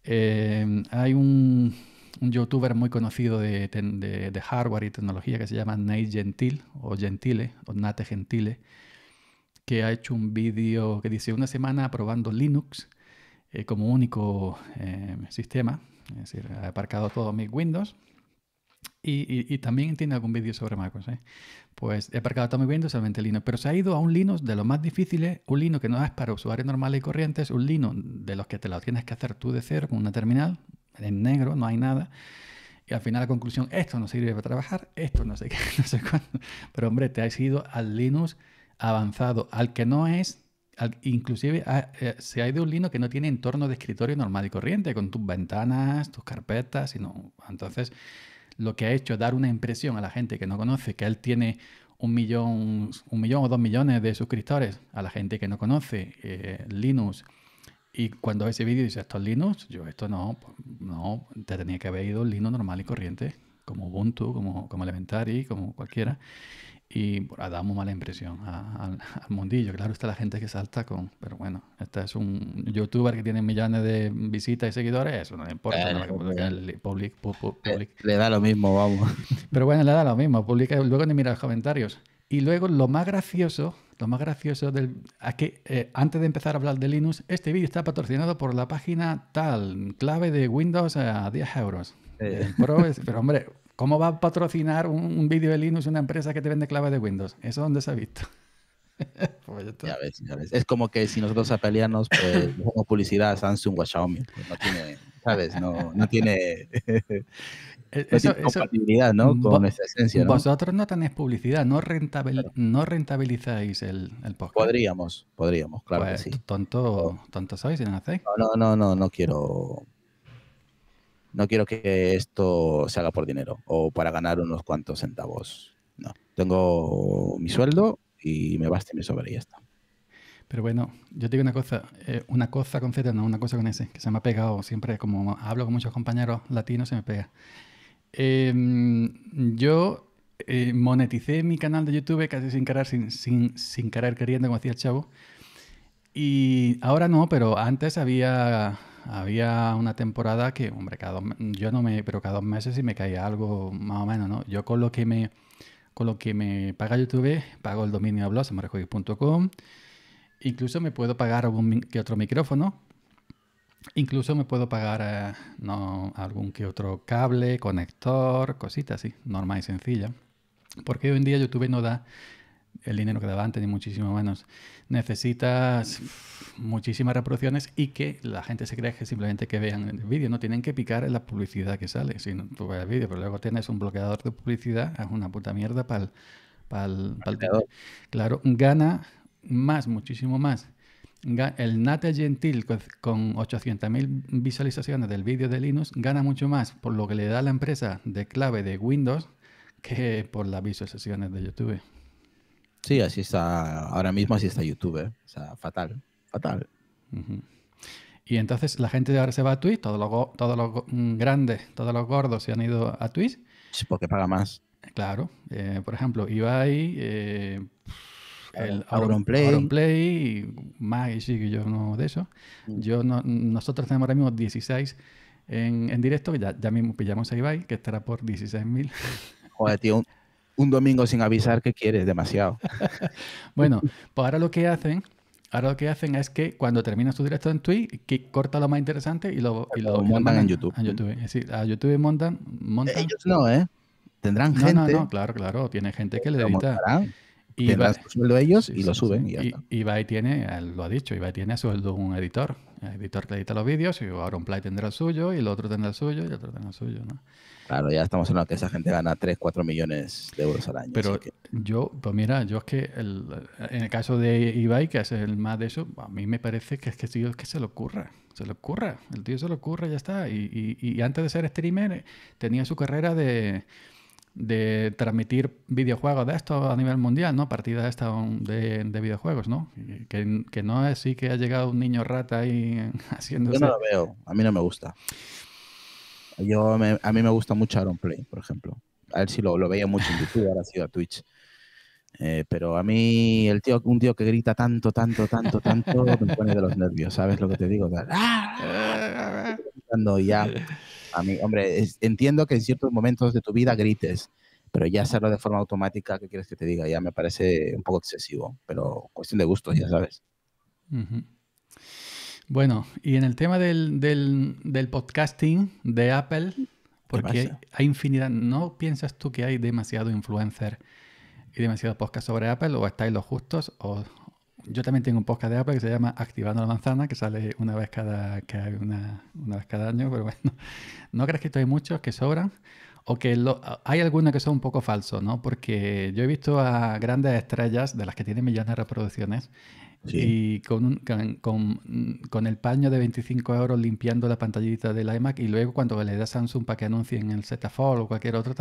Eh, hay un, youtuber muy conocido de, hardware y tecnología que se llama Nate Gentile o Gentile, o Nate Gentile, que ha hecho un vídeo que dice una semana probando Linux eh, como único eh, sistema, es decir, ha aparcado todos mis Windows. Y, también tiene algún vídeo sobre MacOS. Pues he aparcado todo mi Windows, solamente Linux. Pero se ha ido a un Linux de los más difíciles, un Linux que no es para usuarios normales y corrientes, un Linux de los que te lo tienes que hacer tú de cero con una terminal, en negro, no hay nada. Y al final la conclusión, esto no sirve para trabajar, esto no sé qué, no sé cuándo. Pero hombre, te has ido al Linux avanzado al que no es, inclusive ah, eh, si eh, se ha ido un Linux que no tiene entorno de escritorio normal y corriente, con tus ventanas, tus carpetas, sino entonces lo que ha hecho es dar una impresión a la gente que no conoce, que él tiene un millón, un millón o dos millones de suscriptores, a la gente que no conoce eh, Linux. Y cuando ve ese vídeo dice, ¿esto es Linux? Yo, esto no, no, te tenía que haber ido Linux normal y corriente, como Ubuntu, como, como Elementary, como cualquiera y bueno, damos mala impresión al mundillo. Claro, está la gente que salta con, pero bueno, este es un youtuber que tiene millones de visitas y seguidores, eso no le importa,
Le da lo mismo, vamos. Pero
bueno, le da lo mismo, publica, luego ni mira los comentarios. Y luego lo más gracioso, lo más gracioso del, que eh, antes de empezar a hablar de Linux, este vídeo está patrocinado por la página tal, clave de Windows a 10 euros. pero hombre, ¿Cómo va a patrocinar un, vídeo de Linux una empresa que te vende claves de Windows? ¿Eso dónde se ha visto?
Pues ya ves, Es como que si nosotros apelianos, pues publicidad a Samsung o Xiaomi. Pues, no tiene, ¿sabes? No, tiene, compatibilidad ¿no? Mm, con esa esencia. ¿no?
Vosotros no tenéis publicidad, no, no rentabilizáis el, podcast. Podríamos,
podríamos, claro que pues, sí.
Tonto, tonto sois si no
no, no, no, no quiero no quiero que esto se haga por dinero o para ganar unos cuantos centavos. No, tengo mi sueldo y me basta y me y ya está.
Pero bueno, yo te digo una cosa, eh, una cosa con Z, no, una cosa con S, que se me ha pegado siempre, como hablo con muchos compañeros latinos, se me pega. Em, yo eh, moneticé mi canal de YouTube casi sin querer, sin, sin, sin querer queriendo, como decía el chavo. Y ahora no, pero antes había había una temporada que, hombre, cada yo no me, pero cada dos meses sí me caía algo más o menos, ¿no? Yo con lo que me, con lo que me paga YouTube, pago el dominio de blog, Incluso me puedo pagar algún que otro micrófono. Incluso me puedo pagar eh, no, algún que otro cable, conector, cositas así, normal y sencilla. Porque hoy en día YouTube no da el dinero que da antes, ni muchísimo menos. Necesitas muchísimas reproducciones y que la gente se cree que simplemente que vean el vídeo, no tienen que picar en la publicidad que sale, si no tú ves el vídeo, pero luego tienes un bloqueador de publicidad, es una puta mierda para el... Pa claro, gana más, muchísimo más. El Nate Gentil con 800.000 visualizaciones del vídeo de Linux gana mucho más por lo que le da la empresa de clave de Windows que por las visualizaciones de YouTube.
Sí, así está. Ahora mismo así está YouTube. ¿eh? O sea, fatal. Fatal.
Y entonces la gente ahora se va a Twitch, todos los, todos los mm, grandes, todos los gordos se han ido a Twitch.
Sí, porque paga más.
Claro. Eh, por ejemplo, Ibai, eh, el Auronplay, y sí, que yo no de eso. Mm. Yo no, nosotros tenemos ahora mismo 16 en, directo, ya, ya mismo pillamos a Ibai, que estará por 16.000.
Joder, tío, un domingo sin avisar que quieres demasiado.
bueno, pues ahora lo que hacen, ahora lo que hacen es que cuando terminas tu directo en Twitch, que corta lo más interesante y lo, y lo, montan en YouTube. A YouTube, es a YouTube montan, montan. Ellos no, ¿eh? Tendrán gente. No, no, claro, claro, tiene gente que le edita.
y sueldo ellos y lo suben.
Y, va y tiene, lo ha dicho, y tiene a sueldo un editor. El editor que edita los vídeos y ahora un Play tendrá el suyo y el otro tendrá el suyo y el otro tendrá el suyo, ¿no?
Claro, ya estamos hablando de que esa gente gana 3, 4 millones de euros al año. Pero
yo, pues mira, yo es que el, en el caso de Ibai, que es el más de eso, a mí me parece que es que, tío, es que se le ocurra. Se le ocurra. El tío se le ocurra, ya está. Y, antes de ser streamer, tenía su carrera de, transmitir videojuegos de esto a nivel mundial, ¿no? Partidas estas de, de, videojuegos, ¿no? Que, no es así que ha llegado un niño rata ahí haciendo... Yo no lo
veo, a mí no me gusta. Yo a mí me gusta mucho Aaron Play, por ejemplo. A ver si lo, veía mucho en YouTube, ahora ha sido a Twitch. Eh, pero a mí, el tío, un tío que grita tanto, tanto, tanto, tanto, me pone de los nervios, ¿sabes lo que te digo? Cuando ¡ah! ya, a mí, hombre, entiendo que en ciertos momentos de tu vida grites, pero ya hacerlo de forma automática, ¿qué quieres que te diga? Ya me parece un poco excesivo, pero cuestión de gusto, ya sabes. Uh
bueno, y en el tema del, del, podcasting de Apple, porque hay, infinidad, ¿no piensas tú que hay demasiado influencer y demasiado podcast sobre Apple o estáis los justos? O... Yo también tengo un podcast de Apple que se llama Activando la Manzana, que sale una vez cada, una, vez cada año, pero bueno, ¿no crees que hay muchos que sobran? O que hay algunos que son un poco falsos, ¿no? Porque yo he visto a grandes estrellas de las que tienen millones de reproducciones y con, mm, con, el paño de 25 euros limpiando la pantallita del iMac y luego cuando le da Samsung para que anuncien el Z o cualquier otro,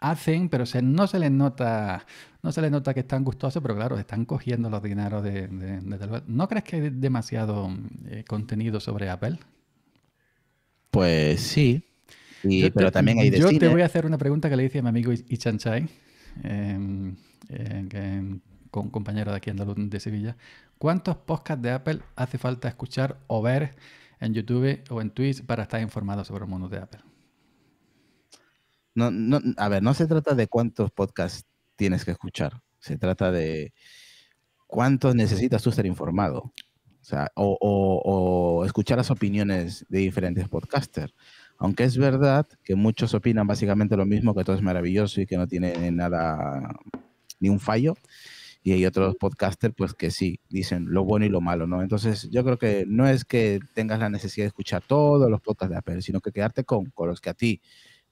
hacen, pero se, no se les nota no se les nota que están gustosos, pero claro, están cogiendo los dineros de, tal vez. ¿No crees que hay demasiado eh, contenido sobre Apple?
Pues sí, pero también hay Yo te voy a
hacer una pregunta que le hice a mi amigo Ichan Chai, em, eh, con compañero de aquí andaluz de Sevilla, ¿cuántos podcasts de Apple hace falta escuchar o ver en YouTube o en Twitch para estar informado sobre el mundo de Apple?
No, a ver, no se trata de cuántos podcasts tienes que escuchar, se trata de cuántos necesitas tú ser informado. O, o escuchar las opiniones de diferentes podcasters. Aunque es verdad que muchos opinan básicamente lo mismo, que todo es maravilloso y que no tiene nada, ni un fallo y hay otros podcasters pues que sí dicen lo bueno y lo malo, ¿no? Entonces yo creo que no es que tengas la necesidad de escuchar todos los podcasts de Apple, sino que quedarte con, los que a ti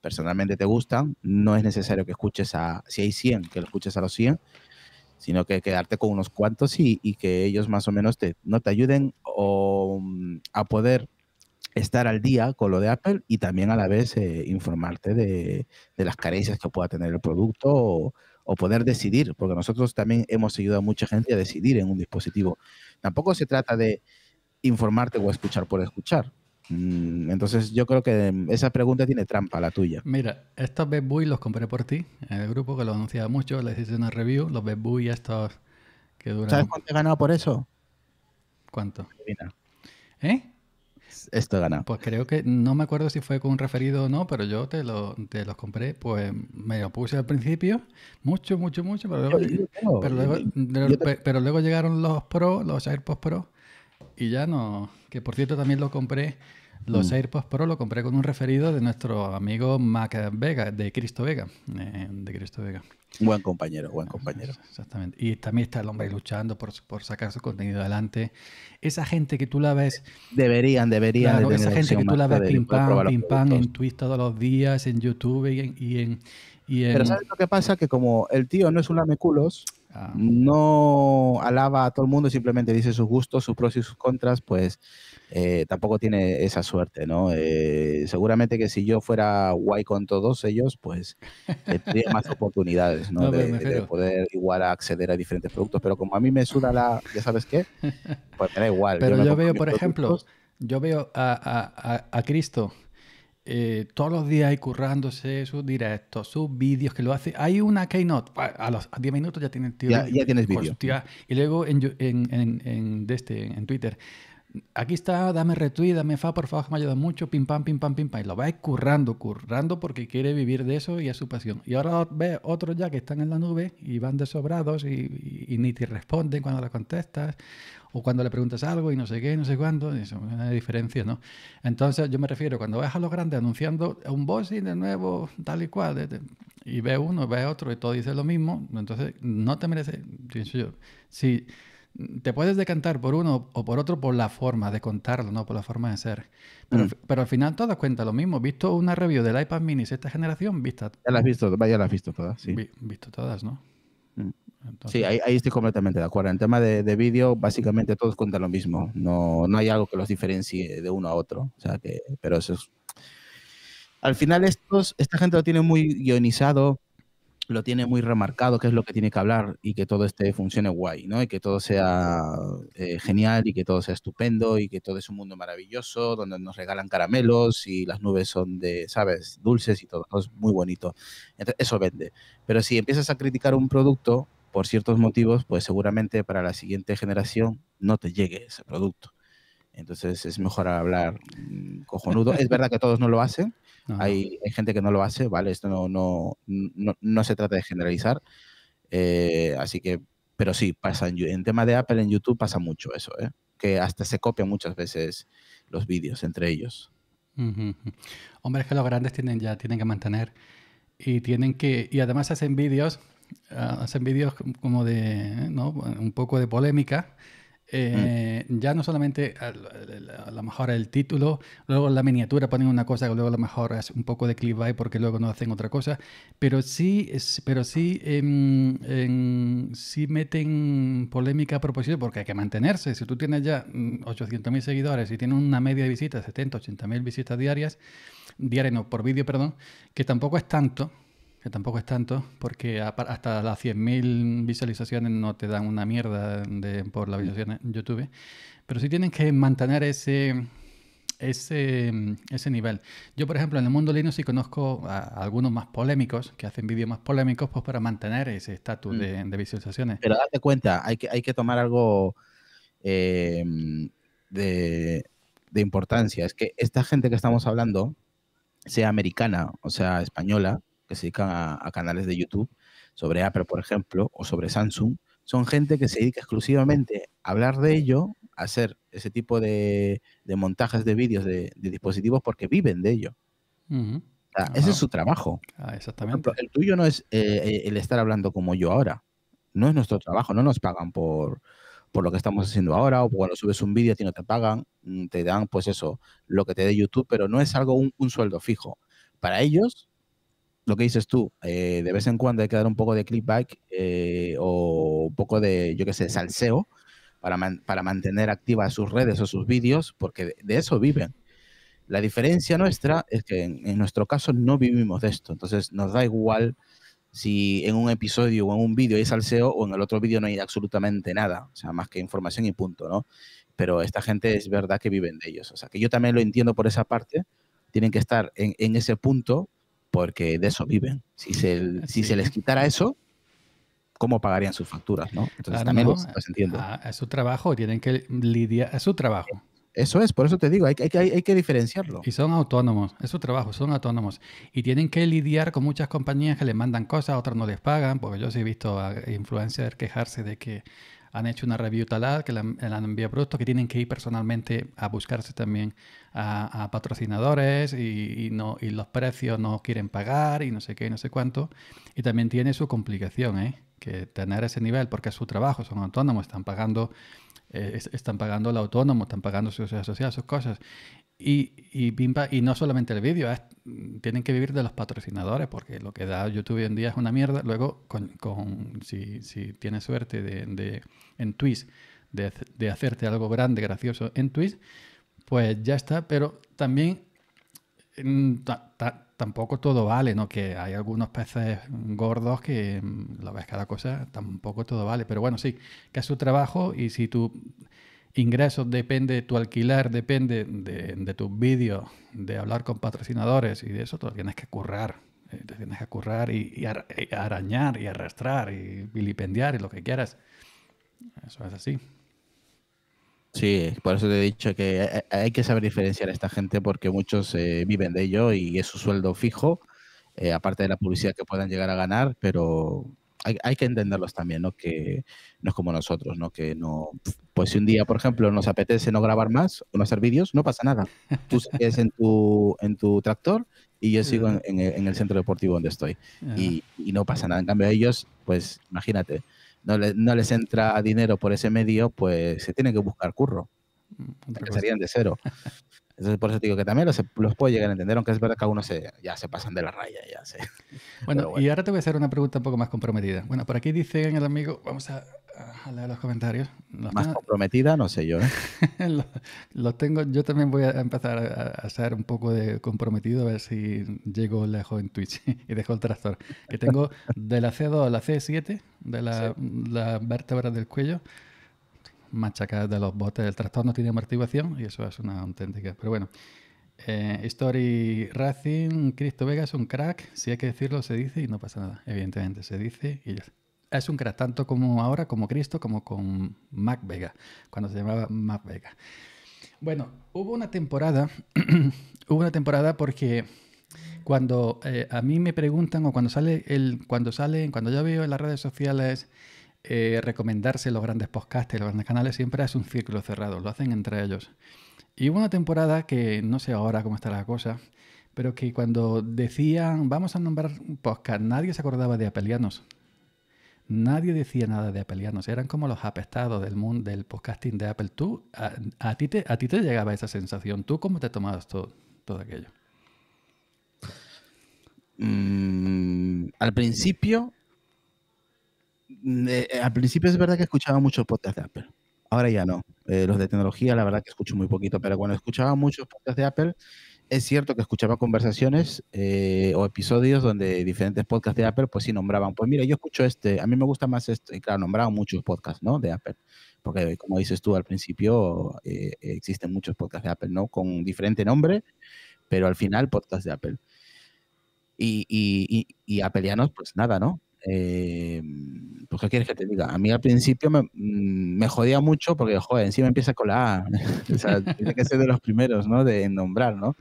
personalmente te gustan, no es necesario que escuches a, si hay 100, que lo escuches a los 100, sino que quedarte con unos cuantos y, y que ellos más o menos te, no te ayuden o, mm, a poder estar al día con lo de Apple y también a la vez eh, informarte de, de, las carencias que pueda tener el producto o, o poder decidir, porque nosotros también hemos ayudado a mucha gente a decidir en un dispositivo. Tampoco se trata de informarte o escuchar por escuchar. Mm, entonces yo creo que mm, esa pregunta tiene trampa, la tuya.
Mira, estos Best los compré por ti, en el grupo que lo anunciaba mucho, les hice una review, los Best estos que duran... ¿Sabes cuánto he ganado por eso? ¿Cuánto? ¿Eh? esto ganado Pues creo que, no me acuerdo si fue con un referido o no, pero yo te, lo, los compré, pues me lo puse al principio, mucho, mucho, mucho, pero luego, pero, llegaron los Pro, los AirPods Pro, y ya no, que por cierto también lo compré los mm. AirPods Pro lo compré con un referido de nuestro amigo Mac Vega, de Cristo Vega. Eh, de Cristo Vega.
Buen compañero, buen compañero.
Exactamente. Y también está el hombre luchando por, sacar su contenido adelante. Esa gente que tú la ves. Deberían, deberían. esa gente que tú la ves pim pam, pim pam, en Twitch todos los días, en YouTube y en. Y en, y en... Pero ¿sabes lo
que pasa? Que como el tío no es un lameculos, no alaba a todo el mundo, simplemente dice sus gustos, sus pros y sus contras, pues eh, tampoco tiene esa suerte, ¿no? Eh, seguramente que si yo fuera guay con todos ellos, pues tendría más oportunidades, ¿no? de, pues, poder igual acceder a diferentes productos, pero como a mí me suda la, ya sabes qué, pues me da igual. Pero yo, veo, por ejemplo,
yo veo a, a, a Cristo eh, todos los días ahí currándose sus directos, sus vídeos que lo hace. Hay una keynote, a los 10 minutos ya tienen tío. Ya, tienes vídeo. Y luego en, en, en, de este, en Twitter, aquí está, dame retweet, dame fa, por favor, me ayuda mucho, pim pam, pim pam, pim pam. Y lo va currando, currando porque quiere vivir de eso y es su pasión. Y ahora ve otros ya que están en la nube y van desobrados y, ni te responden cuando le contestas o cuando le preguntas algo y no sé qué, no sé cuándo. Eso es una diferencia, ¿no? Entonces yo me refiero, cuando ves a los grandes anunciando un bossing de nuevo, tal y cual, eh, y ve uno, ve otro y todo dice lo mismo, entonces no te merece, pienso yo. Si te puedes decantar por uno o por otro por la forma de contarlo, no por la forma de ser. Pero, mm. pero al final todas cuentan lo mismo. Visto una review del iPad mini esta generación, vista. Ya las
has visto, ya las visto todas, sí. visto todas, ¿no? Mm. Sí, ahí, estoy completamente de acuerdo. En tema de, de vídeo, básicamente todos cuentan lo mismo. No, no hay algo que los diferencie de uno a otro. O sea que, pero eso es... Al final estos, esta gente lo tiene muy guionizado, lo tiene muy remarcado qué es lo que tiene que hablar y que todo este funcione guay, ¿no? Y que todo sea eh, genial y que todo sea estupendo y que todo es un mundo maravilloso donde nos regalan caramelos y las nubes son de, ¿sabes? Dulces y todo, es muy bonito. eso vende. Pero si empiezas a criticar un producto por ciertos motivos, pues seguramente para la siguiente generación no te llegue ese producto. Entonces es mejor hablar mm, cojonudo. Es verdad que todos no lo hacen, hay, gente que no lo hace, ¿vale? Esto no, no, no, no se trata de generalizar. Eh, así que, pero sí, pasa en, tema de Apple, en YouTube pasa mucho eso, ¿eh? Que hasta se copian muchas veces los vídeos entre ellos.
hombres Hombre, es que los grandes tienen ya, tienen que mantener y tienen que, y además hacen vídeos, ah, hacen vídeos como de, ¿no? Un poco de polémica Mm. Eh, Ya no solamente a, lo mejor el título, luego la miniatura ponen una cosa, que luego a lo mejor es un poco de clickbait porque luego no hacen otra cosa, pero sí, pero em, sí, meten polémica a propósito porque hay que mantenerse. Si tú tienes ya 800.000 mm, seguidores y tienes una media de visitas, 70, 80.000 visitas diarias, diarias no, por vídeo, perdón, que tampoco es tanto que tampoco es tanto, porque hasta las 100.000 visualizaciones no te dan una mierda por la mm. visualización en YouTube, pero sí tienen que mantener ese, ese, nivel. Yo, por ejemplo, en el mundo Linux sí conozco a, algunos más polémicos, que hacen vídeos más polémicos pues, para mantener ese estatus mm. de, visualizaciones. Pero
date cuenta, hay que, hay que tomar algo em, de importancia. Es que esta gente que estamos hablando, sea americana o sea española, que se dedican a, canales de YouTube, sobre Apple, por ejemplo, o sobre Samsung, son gente que se dedica exclusivamente a hablar de ello, a hacer ese tipo de, montajes de vídeos de, dispositivos porque viven de ello. ese es su trabajo.
Ah, el
tuyo no es eh, eh, el estar hablando como yo ahora. No es nuestro trabajo, no nos pagan por, lo que estamos haciendo ahora, o cuando subes un vídeo a ti no te pagan, mm, te dan pues eso, lo que te dé YouTube, pero no es algo, un, sueldo fijo. Para ellos lo que dices tú, eh, de vez en cuando hay que dar un poco de clickback eh, o un poco de, yo qué sé, salseo para, para mantener activas sus redes o sus vídeos, porque de, eso viven. La diferencia nuestra es que en, nuestro caso no vivimos de esto, entonces nos da igual si en un episodio o en un vídeo hay salseo o en el otro vídeo no hay absolutamente nada, o sea, más que información y punto, ¿no? Pero esta gente es verdad que viven de ellos, o sea, que yo también lo entiendo por esa parte, tienen que estar en, en ese punto porque de eso viven. Si se, si se les quitara eso, ¿cómo pagarían sus facturas? ¿no? Entonces también lo entiendo.
Es su trabajo, tienen que lidiar, es su trabajo. Eso es, por eso te digo, hay, hay, hay, hay, que diferenciarlo. Y son autónomos, es su trabajo, son autónomos. Y tienen que lidiar con muchas compañías que les mandan cosas, otras no les pagan, porque yo sí he visto a influencers quejarse de que han hecho una review talad que la, han enviado productos, que tienen que ir personalmente a buscarse también a, patrocinadores y, no, y los precios no quieren pagar y no sé qué, y no sé cuánto. Y también tiene su complicación, ¿eh? que tener ese nivel, porque es su trabajo, son autónomos, están pagando, eh, están pagando el autónomo, están pagando sus asociados, sus cosas. Y, y, y no solamente el vídeo, tienen que vivir de los patrocinadores, porque lo que da YouTube hoy en día es una mierda. Luego, con, si, si tienes suerte de, en Twitch, de, hacerte algo grande, gracioso en Twitch, pues ya está, pero también mm, tampoco todo vale, ¿no? Que hay algunos peces gordos que mm, lo ves cada cosa, tampoco todo vale. Pero bueno, sí, que es su trabajo y si tu ingreso depende, tu alquiler depende de, tus vídeos, de hablar con patrocinadores y de eso, te tienes que currar. Eh, te tienes que currar y, y, arañar y arrastrar y vilipendiar y lo que quieras. Eso es así.
Sí, por eso te he dicho que hay que saber diferenciar a esta gente porque muchos eh, viven de ello y es su sueldo fijo, eh, aparte de la publicidad que puedan llegar a ganar, pero hay, que entenderlos también, ¿no? Que no es como nosotros, ¿no? Que no, pues si un día, por ejemplo, nos apetece no grabar más o no hacer vídeos, no pasa nada. Tú sigues en tu, tractor y yo sigo en, el centro deportivo donde estoy y, y no pasa nada. En cambio, ellos, pues imagínate, no, les entra dinero por ese medio, pues se tienen que buscar curro. Mm, serían de cero. Entonces, por eso digo que también los, los, puedo llegar a entender, aunque es verdad que algunos se, ya se pasan de la raya.
bueno, y ahora te voy a hacer una pregunta un poco más comprometida. Bueno, por aquí dice el amigo, vamos a a leer los comentarios.
Más comprometida, no sé yo. ¿eh?
los, tengo, yo también voy a empezar a, ser un poco de comprometido, a ver si llego lejos en Twitch y dejo el tractor. Que tengo de la C2 a la C7, de las la vértebra del cuello, machacadas de los botes. El tractor no tiene amortiguación y eso es una auténtica. Pero bueno. Eh, Story Racing, Cristo Vega es un crack, si hay que decirlo se dice y no pasa nada, evidentemente se dice y ya es un crack, tanto como ahora, como Cristo, como con Mac Vega, cuando se llamaba Mac Vega. Bueno, hubo una temporada, hubo una temporada porque cuando eh, a mí me preguntan o cuando sale el, cuando salen, cuando yo veo en las redes sociales eh, recomendarse los grandes podcasts los grandes canales, siempre es un círculo cerrado, lo hacen entre ellos. Y hubo una temporada que no sé ahora cómo está la cosa, pero que cuando decían vamos a nombrar un podcast, nadie se acordaba de Apelianos. Nadie decía nada de apelianos, eran como los apestados del mundo del podcasting de Apple. Tú, a, ti, te, a ti te llegaba esa sensación. ¿Tú cómo te tomabas todo,
todo aquello? Mm, al principio, eh, eh, al principio es verdad que escuchaba muchos podcasts de Apple. Ahora ya no. Eh, los de tecnología, la verdad que escucho muy poquito, pero cuando escuchaba muchos podcasts de Apple, es cierto que escuchaba conversaciones eh, o episodios donde diferentes podcasts de Apple, pues sí nombraban, pues mira, yo escucho este, a mí me gusta más este, y claro, nombraban muchos podcasts, ¿no? De Apple, porque como dices tú al principio, eh, existen muchos podcasts de Apple, ¿no? Con diferente nombre, pero al final podcast de Apple. Y, y, y, y apelianos, pues nada, ¿no? Eh, pues, ¿qué quieres que te diga? A mí al principio me, mm, jodía mucho porque, joder, encima empieza con la A. o sea, tiene que ser de los primeros, ¿no? De nombrar, ¿no?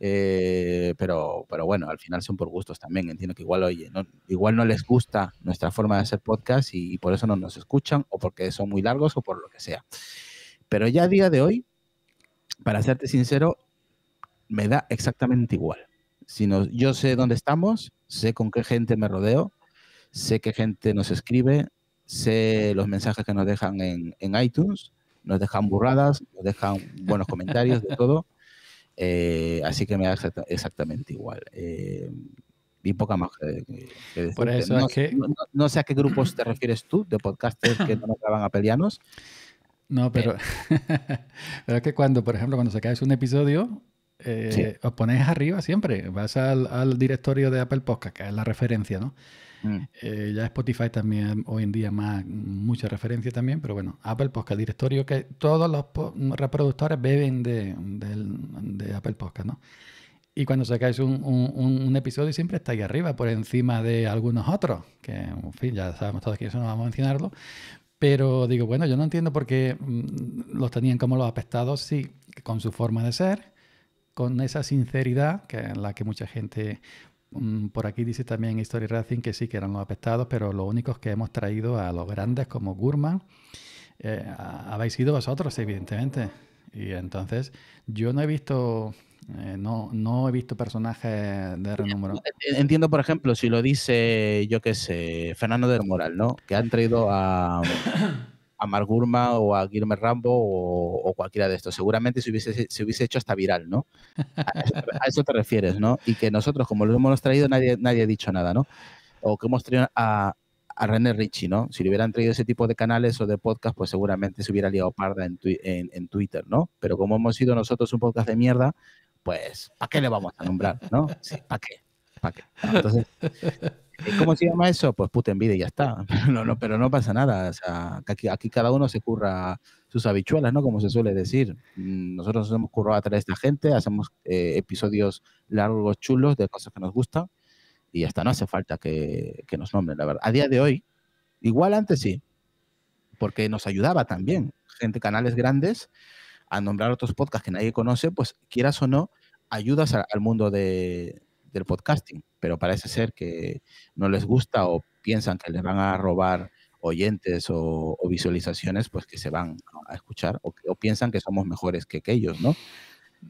Eh, pero, pero bueno, al final son por gustos también. Entiendo que igual, oye, no, igual no les gusta nuestra forma de hacer podcast y, por eso no nos escuchan o porque son muy largos o por lo que sea. Pero ya a día de hoy, para serte sincero, me da exactamente igual. Si no, yo sé dónde estamos, sé con qué gente me rodeo, sé que gente nos escribe, sé los mensajes que nos dejan en, iTunes, nos dejan burradas, nos dejan buenos comentarios, de todo. Eh, así que me da exactamente igual. Eh, y poca más que, decir. Por eso no, sé a qué grupos te refieres tú de podcasters que no acaban a pelearnos.
No, eh. pero, es que cuando, por ejemplo, cuando sacáis un episodio, os ponéis arriba siempre. Vas al, directorio de Apple Podcast, que es la referencia, ¿no? Mm. Eh, ya Spotify también hoy en día más mucha referencia también, pero bueno, Apple Podcast Directorio, que todos los reproductores beben de, Apple Podcast, ¿no? Y cuando sacáis un, episodio siempre está ahí arriba, por encima de algunos otros, que en fin, ya sabemos todos que eso no vamos a mencionarlo. Pero digo, bueno, yo no entiendo por qué mm, los tenían como los apestados, sí, con su forma de ser, con esa sinceridad, que es la que mucha gente Mm, por aquí dice también History Racing que sí que eran los apestados, pero los únicos que hemos traído a los grandes como Gurman eh, habéis sido vosotros, evidentemente. Y entonces yo no he visto eh, no, no he visto personajes de renombre.
Eh, entiendo, por ejemplo, si lo dice, yo qué sé, Fernando del Moral, ¿no? Que han traído a a Mark o a Guillermo Rambo o, o, cualquiera de estos. Seguramente se hubiese, se hubiese hecho hasta viral, ¿no? A eso, te refieres, ¿no? Y que nosotros, como lo hemos traído, nadie, nadie ha dicho nada, ¿no? O que hemos traído a, a René Ricci, ¿no? Si le hubieran traído ese tipo de canales o de podcast, pues seguramente se hubiera liado parda en, en, Twitter, ¿no? Pero como hemos sido nosotros un podcast de mierda, pues ¿para qué le vamos a nombrar, no? Sí, ¿para qué? ¿Para qué? entonces... Eh, ¿Cómo se llama eso? Pues puta envidia y ya está. No, no, pero no pasa nada. O sea, aquí, aquí, cada uno se curra sus habichuelas, ¿no? Como se suele decir. Mm, nosotros nos hemos currado a través de la gente, hacemos eh, episodios largos, chulos, de cosas que nos gustan. Y hasta no hace falta que, nos nombren, la verdad. A día de hoy, igual antes sí, porque nos ayudaba también. Gente, canales grandes, a nombrar otros podcasts que nadie conoce, pues quieras o no, ayudas al mundo del podcasting pero parece ser que no les gusta o piensan que les van a robar oyentes o, visualizaciones, pues que se van a escuchar o, piensan que somos mejores que ellos, ¿no?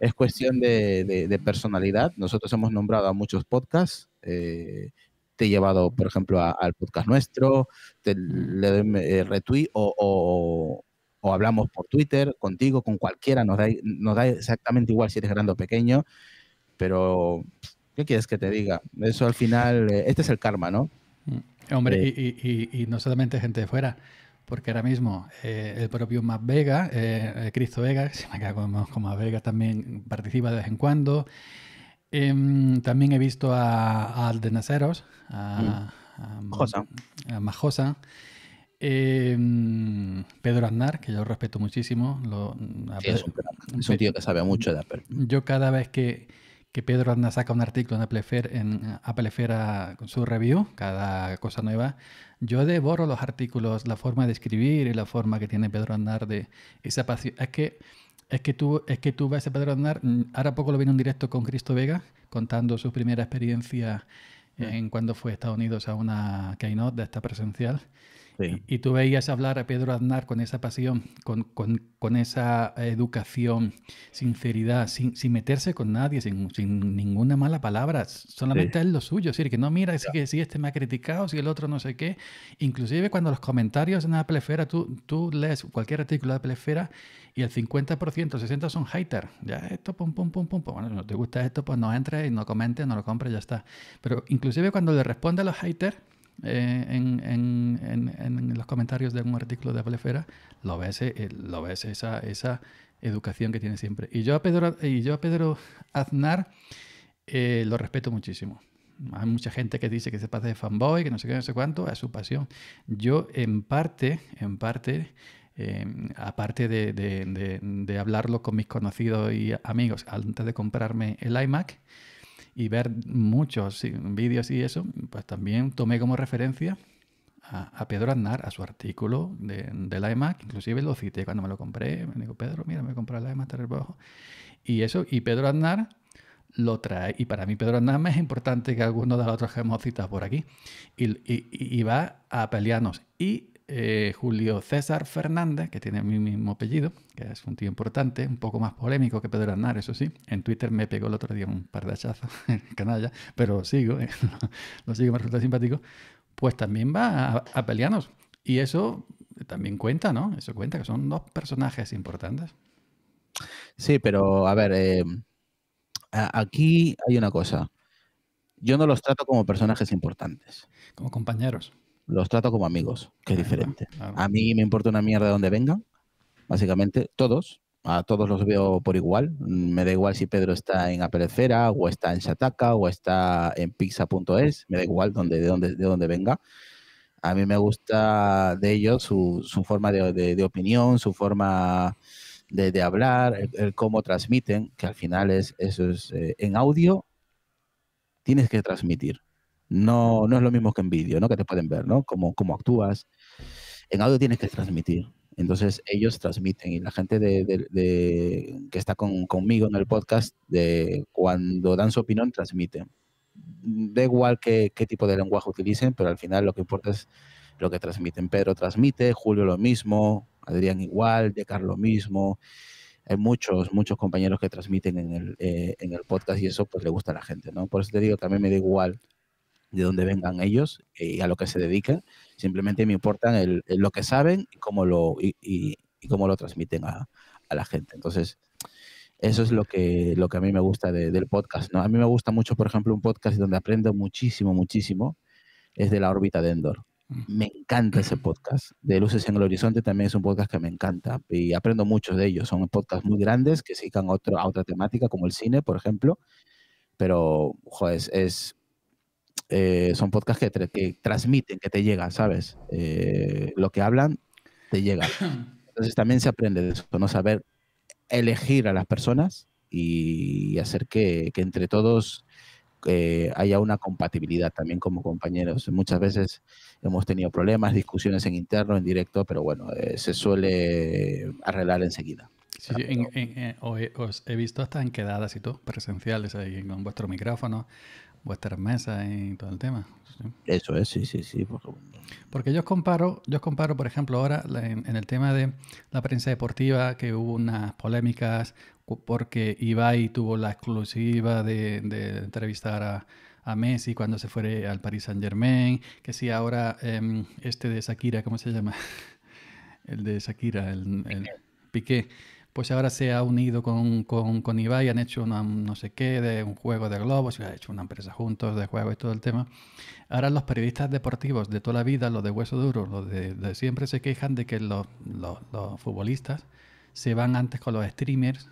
Es cuestión de, personalidad. Nosotros hemos nombrado a muchos podcasts. Eh, te he llevado, por ejemplo, al podcast nuestro, te, le doy eh, retweet o, o, hablamos por Twitter contigo, con cualquiera, nos da, nos da exactamente igual si eres grande o pequeño, pero ¿Qué quieres que te diga? Eso al final, eh, este es el karma, ¿no? Mm.
Hombre, eh, y, no solamente gente de fuera, porque ahora mismo eh, el propio Matt Vega, Cristo Vega, se me queda como, Vega, también participa de vez en cuando. Em, también he visto a, de Naceros, a, mm. a, Majosa. Em, Pedro Aznar, que yo respeto muchísimo. es, un, tío que
sabe mucho de Apple.
Yo cada vez que, que Pedro Arna saca un artículo en Apple en eh, ah, con su review, cada cosa nueva, yo devoro los artículos, la forma de escribir y la forma que tiene Pedro Andar de esa pasión. Es que, es que, tú, es que tú ves a Pedro Andar. Mm, ahora poco lo vi en directo con Cristo Vega, contando su primera experiencia mm. en cuando fue a Estados Unidos a una keynote de esta presencial. Y, tú veías hablar a Pedro Aznar con esa pasión, con, esa educación, sinceridad, sin, meterse con nadie, sin, ninguna mala palabra, solamente es lo suyo, decir, que no mira, es que si este me ha criticado, si el otro no sé qué. Inclusive cuando los comentarios en la plefera, tú, tú lees cualquier artículo de la y el 50%, 60% son hater Ya, esto, pum, pum, pum, pum, pum. Bueno, no te gusta esto, pues no entres, no comentes, no lo compres, ya está. Pero inclusive cuando le responde a los haters, eh, en, los comentarios de algún artículo de Ablefera, lo ves, eh, lo ves esa, educación que tiene siempre. Y yo a Pedro, y yo a Pedro Aznar eh, lo respeto muchísimo. Hay mucha gente que dice que se pasa de fanboy, que no sé qué, no sé cuánto, es su pasión. Yo en parte, en parte, em, aparte de, de, de, hablarlo con mis conocidos y amigos antes de comprarme el iMac, y ver muchos vídeos y eso, pues también tomé como referencia a, Pedro Aznar, a su artículo de, de, la EMAC, inclusive lo cité cuando me lo compré, me dijo, Pedro, mira, me compré la EMAC abajo Y eso, y Pedro Aznar lo trae, y para mí Pedro Aznar es importante que alguno de los otros que hemos citado por aquí, y, y va a pelearnos. Y eh, Julio César Fernández, que tiene mi mismo apellido, que es un tío importante, un poco más polémico que Pedro Aznar, eso sí. En Twitter me pegó el otro día un par de hachazos, canalla, pero sigo, no eh, lo, sigo, me resulta simpático. Pues también va a, pelearnos. Y eso también cuenta, ¿no? Eso cuenta, que son dos personajes importantes.
Sí, pero a ver, em, aquí hay una cosa. Yo no los trato como personajes importantes. Como compañeros los trato como amigos, que es diferente. A mí me importa una mierda de donde vengan, básicamente, todos. A todos los veo por igual. Me da igual si Pedro está en Aperecera, o está en Shataka, o está en pizza.es. Me da igual donde, de, donde, de venga. A mí me gusta de ellos su, forma de, opinión, su forma de, hablar, el, cómo transmiten, que al final es eso es eh, en audio tienes que transmitir. No, no es lo mismo que en vídeo, ¿no? Que te pueden ver, ¿no? Cómo, actúas. En audio tienes que transmitir. Entonces ellos transmiten y la gente de, de, que está con, conmigo en el podcast, de, cuando dan su opinión, transmiten. Da igual qué, qué tipo de lenguaje utilicen, pero al final lo que importa es lo que transmiten. Pedro transmite, Julio lo mismo, Adrián igual, Decar lo mismo. Hay muchos, muchos compañeros que transmiten en el, eh, en el podcast y eso pues le gusta a la gente, ¿no? Por eso te digo, también me da igual de dónde vengan ellos y eh, a lo que se dedican. Simplemente me importan el, lo que saben y cómo lo, y, cómo lo transmiten a, la gente. Entonces, eso es lo que, lo que a mí me gusta del podcast. ¿no? A mí me gusta mucho, por ejemplo, un podcast donde aprendo muchísimo, muchísimo, es de la órbita de Endor. Mm. Me encanta ese podcast. De Luces en el Horizonte también es un podcast que me encanta y aprendo mucho de ellos. Son podcasts muy grandes que se dedican a, otra temática, como el cine, por ejemplo. Pero, joder, es eh, son podcasts que, que, transmiten, que te llegan, ¿sabes? Eh, lo que hablan te llega. Entonces también se aprende de eso, ¿no? Saber elegir a las personas y hacer que, que entre todos eh, haya una compatibilidad también como compañeros. Muchas veces hemos tenido problemas, discusiones en interno, en directo, pero bueno, se suele arreglar enseguida.
Sí, os he visto hasta en quedadas y todo presenciales ahí con vuestro micrófono vuestras mesas y todo el tema.
Eso es, sí, sí, sí. Por
Porque yo os comparo, yo comparo, por ejemplo, ahora en, el tema de la prensa deportiva, que hubo unas polémicas porque Ibai tuvo la exclusiva de, entrevistar a, Messi cuando se fue al Paris Saint Germain, que si ahora em, este de Shakira, ¿cómo se llama? El de Shakira, el, el Piqué pues ahora se ha unido con, con, con Ibai, han hecho no sé qué, de un juego de globos, han hecho una empresa juntos de juegos y todo el tema. Ahora los periodistas deportivos de toda la vida, los de hueso duro, los de, siempre se quejan de que los, futbolistas se van antes con los streamers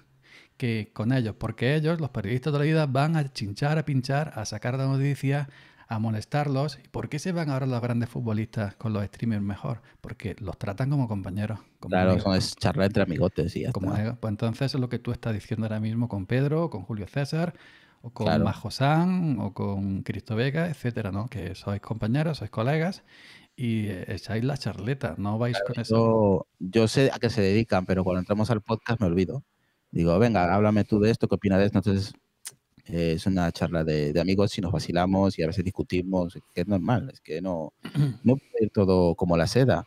que con ellos, porque ellos, los periodistas de toda la vida, van a chinchar, a pinchar, a sacar la noticia, a molestarlos. ¿Y por qué se van ahora los grandes futbolistas con los streamers mejor? Porque los tratan como compañeros.
claro, son charla entre amigotes y ya como
pues entonces es lo que tú estás diciendo ahora mismo con Pedro, con Julio César, o con Majo San, o con Cristo Vega, etcétera, ¿no? Que sois compañeros, sois colegas y echáis la charleta, no vais con eso.
Yo, yo sé a qué se dedican, pero cuando entramos al podcast me olvido. Digo, venga, háblame tú de esto, qué opinas de esto. Entonces eh, es una charla de, amigos y nos vacilamos y a veces discutimos, que es normal, es que no, no todo como la seda.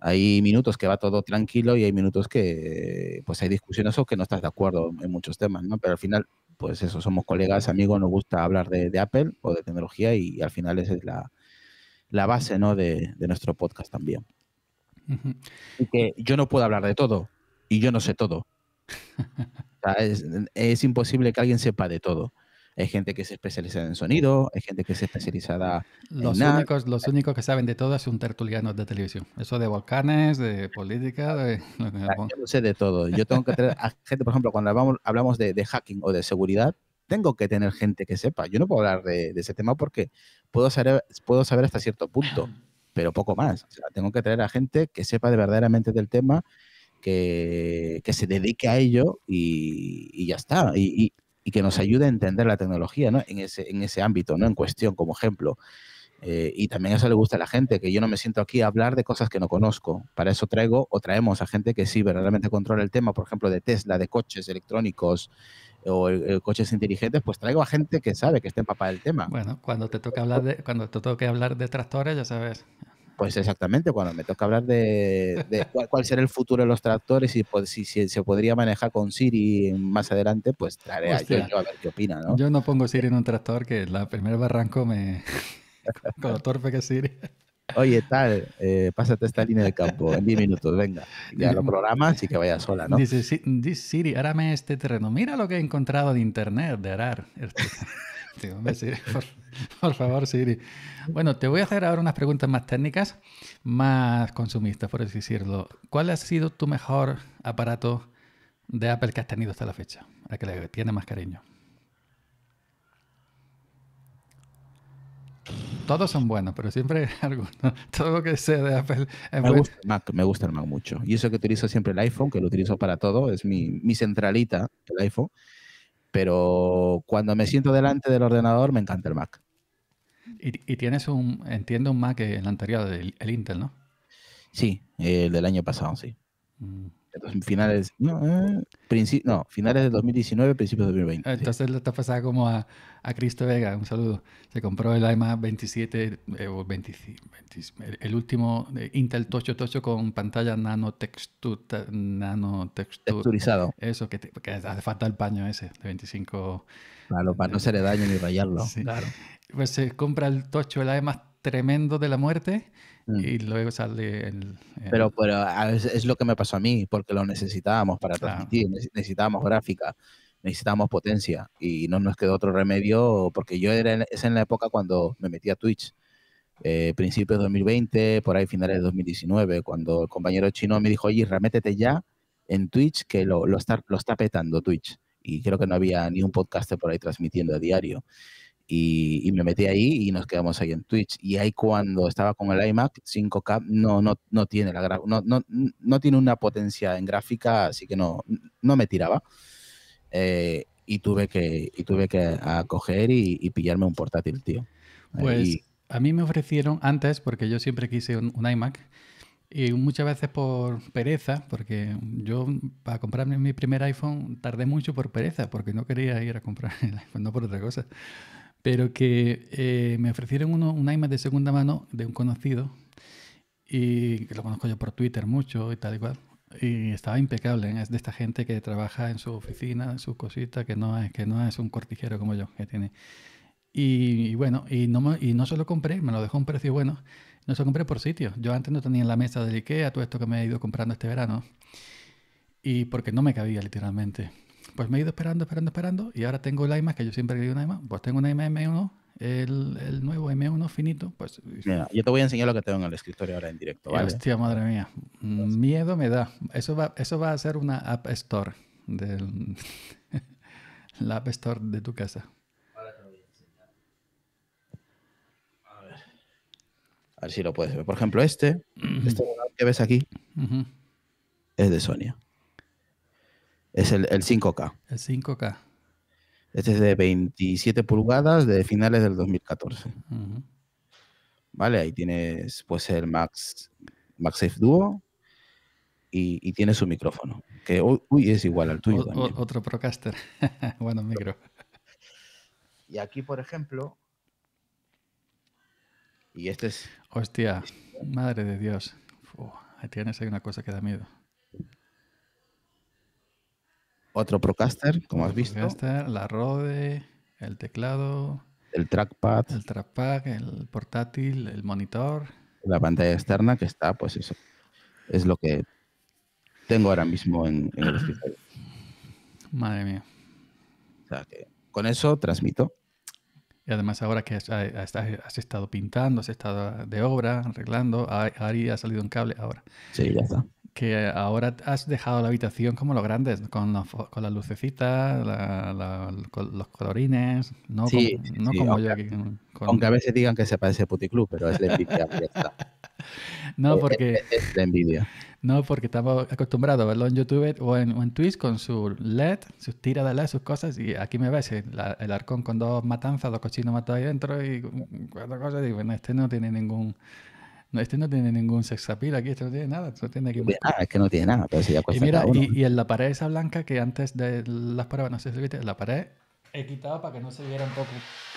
Hay minutos que va todo tranquilo y hay minutos que pues hay discusiones o que no estás de acuerdo en muchos temas, ¿no? Pero al final, pues eso, somos colegas, amigos, nos gusta hablar de, Apple o de tecnología y, al final esa es la, base ¿no? de, nuestro podcast también. que yo no puedo hablar de todo y yo no sé todo. sea, es, imposible que alguien sepa de todo. Hay gente que se especializa en sonido, hay gente que se especializa en nada. Los
únicos que saben de todo es un tertuliano de televisión. Eso de volcanes, de política, de...
Ah, yo no sé de todo. Yo tengo que tener a gente, por ejemplo, cuando hablamos, de, hacking o de seguridad, tengo que tener gente que sepa. Yo no puedo hablar de, ese tema porque puedo saber, puedo saber hasta cierto punto, pero poco más. tengo que traer a gente que sepa de verdaderamente del tema que, se dedique a ello y, ya está. Y, que nos ayude a entender la tecnología ¿no? en, ese, en ese ámbito, ¿no? en cuestión, como ejemplo. Eh, y también eso le gusta a la gente, que yo no me siento aquí a hablar de cosas que no conozco. Para eso traigo o traemos a gente que sí verdaderamente controla el tema, por ejemplo, de Tesla, de coches electrónicos o coches inteligentes, pues traigo a gente que sabe que esté en papá del tema.
Bueno, cuando te toca hablar de, cuando te toque hablar de tractores, ya sabes,
pues exactamente, cuando me toca hablar de, cuál, será el futuro de los tractores y pues, si, se podría manejar con Siri más adelante, pues traeré pues a yo a ver qué opina, ¿no? Yo
no pongo Siri en un tractor, que la primer barranco me... con torpe que Siri.
Oye, tal, eh, pásate esta línea de campo en 10 minutos, venga. Ya lo programas y que vaya sola, ¿no? Dice,
Siri, árame este terreno. Mira lo que he encontrado de internet de arar. Este". por, favor, Siri. Bueno, te voy a hacer ahora unas preguntas más técnicas, más consumistas, por así decirlo. ¿Cuál ha sido tu mejor aparato de Apple que has tenido hasta la fecha? ¿A que le tiene más cariño? Todos son buenos, pero siempre algo.
Todo lo que sea de Apple es me gusta Mac, me gusta el Mac mucho. Y eso que utilizo siempre el iPhone, que lo utilizo para todo, es mi, mi centralita, el iPhone. Pero cuando me siento delante del ordenador, me encanta el Mac.
Y, y tienes un, entiendo, un Mac, eh, el anterior, el, Intel, ¿no?
Sí, el del año pasado, sí. Mm finales, no, eh, no, finales de 2019, principios de 2020.
Ah, entonces está pasando como a, a, Cristo Vega, un saludo. Se compró el iMac eh, 27 el, último eh, Intel Tocho Tocho con pantalla nanotexturizado. Eso, que, que, hace falta el paño ese de 25.
para no se daño ni rayarlo. Claro.
Pues se compra el Tocho, el iMac tremendo de la muerte Mm. Y luego sale el, Pero,
pero es, lo que me pasó a mí, porque lo necesitábamos para transmitir, necesitábamos gráfica, necesitábamos potencia y no nos quedó otro remedio, porque yo era es en la época cuando me metí a Twitch. Eh, principios de 2020, por ahí finales de 2019, cuando el compañero chino me dijo, oye, remétete ya en Twitch, que lo, lo, está, lo está petando Twitch. Y creo que no había ni un podcast por ahí transmitiendo a diario. Y, me metí ahí y nos quedamos ahí en Twitch. Y ahí cuando estaba con el iMac 5K, no, no, no, tiene, la no, no, no tiene una potencia en gráfica, así que no, no me tiraba. Eh, y tuve que, y tuve que acoger y, pillarme un portátil, tío. Pues
a mí me ofrecieron antes, porque yo siempre quise un, un iMac, y muchas veces por pereza, porque yo para comprarme mi primer iPhone tardé mucho por pereza, porque no quería ir a comprar el iPhone, no por otra cosa pero que eh, me ofrecieron uno, un iMac de segunda mano de un conocido, y que lo conozco yo por Twitter mucho y tal y cual. Y estaba impecable, ¿eh? es de esta gente que trabaja en su oficina, en sus cositas que no es, que no es un cortijero como yo, que tiene. Y, bueno, y no, se compré, me lo dejó un precio bueno, no se lo compré por sitio. Yo antes no tenía en la mesa de IKEA todo esto que me he ido comprando este verano, y porque no me cabía literalmente. Pues me he ido esperando, esperando, esperando. Y ahora tengo el iMac, que yo siempre he querido un iMac. Pues tengo un iMac M1, el, nuevo M1 finito. Pues,
Mira, yo te voy a enseñar lo que tengo en el escritorio ahora en directo. ¿vale? Hostia,
madre mía. Miedo me da. Eso va, eso va a ser una App Store. Del, la App Store de tu casa.
A ver si lo puedes ver. Por ejemplo, este, este que ves aquí, es de Sonia. Es el, 5K.
El 5K.
Este es de 27 pulgadas de finales del 2014. Vale, ahí tienes pues el Max MagSafe Duo y, y, tiene su micrófono, que uy, es igual al tuyo. también.
Otro Procaster.
bueno, micro. Y aquí, por ejemplo, y este es...
Hostia, madre de Dios. ahí tienes ahí una cosa que da miedo.
Otro Procaster, como has visto.
Procaster, la Rode, el teclado.
El trackpad.
El trackpad, el portátil, el monitor.
La pantalla externa que está, pues eso. Es lo que tengo ahora mismo en, el escritorio. Madre mía. O sea que con eso transmito.
Y además ahora que has, estado pintando, has estado de obra, arreglando, Ari ha salido un cable ahora. Sí, ya está que ahora has dejado la habitación como los grandes, con, con las lucecitas, los colorines, no, sí, no como yo. Aquí,
Aunque a veces digan que se parece a Puticlub, pero es la envidia no, eh, eh, porque... Eh, es, envidia.
No, porque estamos acostumbrados a verlo en YouTube o en, Twitch con su LED, sus tiras de LED, sus cosas, y aquí me ves el arcón con dos matanzas, dos cochinos matados ahí dentro y cuatro cosas, y bueno, este no tiene ningún no, este no tiene ningún sex aquí, este no tiene nada, no tiene que... es que no tiene nada, pero pues, si ya y mira, y, en la pared esa blanca que antes de las pruebas, no sé si viste, la pared he quitado para que no se viera un poco,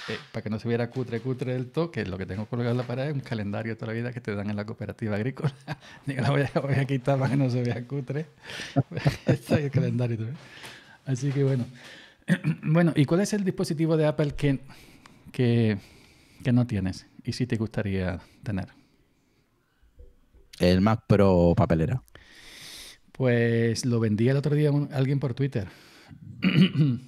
eh, para que no se viera cutre, cutre el toque. Lo que tengo colgado en la pared es un calendario toda la vida que te dan en la cooperativa agrícola. Digo, la voy a, quitar para que no se vea cutre. es el calendario Así que bueno. bueno, ¿y cuál es el dispositivo de Apple que, que, no tienes y si te gustaría tener?
El Mac Pro papelera.
Pues lo vendía el otro día alguien por Twitter.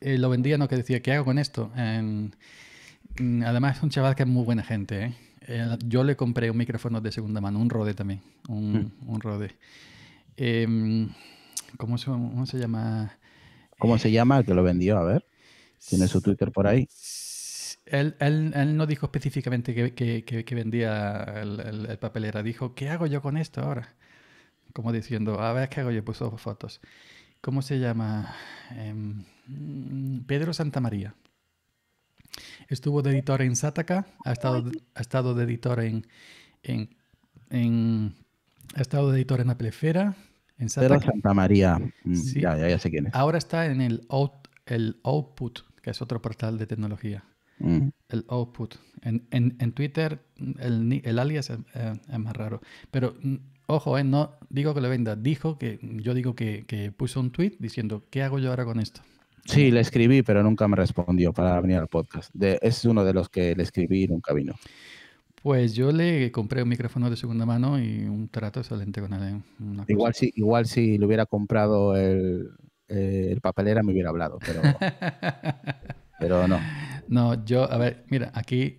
Eh, lo vendía, no, que decía, ¿qué hago con esto? Mm, además es un chaval que es muy buena gente. ¿eh? yo le compré un micrófono de segunda mano, un Rode también, un, mm. Rode. Em, ¿cómo se, llama?
¿Cómo se eh, llama que lo vendió? A ver, tiene su Twitter por ahí.
Él, no dijo específicamente que, vendía el, papelera, dijo, ¿qué hago yo con esto ahora? Como diciendo, a ver, ¿qué hago yo? Puso fotos. ¿Cómo se llama? Em, Pedro Santamaría. Estuvo de editor en Sátaca ha estado, ha estado de editor en, en, ha estado de editor en Aplefera, en Pedro
Santamaría, mm, ya, sé quién es.
Ahora está en el, out, el Output, que es otro portal de tecnología. Mm. El output. En, Twitter el, alias eh, eh, es, más raro. Pero mm, ojo, eh, no digo que le venda. Dijo que yo digo que, que, puso un tweet diciendo, ¿qué hago yo ahora con esto?
Sí, le escribí, pero nunca me respondió para venir al podcast. De, es uno de los que le escribí y nunca vino.
Pues yo le compré un micrófono de segunda mano y un trato excelente con él. Eh.
Igual si, igual si le hubiera comprado el, papelera me hubiera hablado, pero, pero no.
No, yo, a ver, mira, aquí,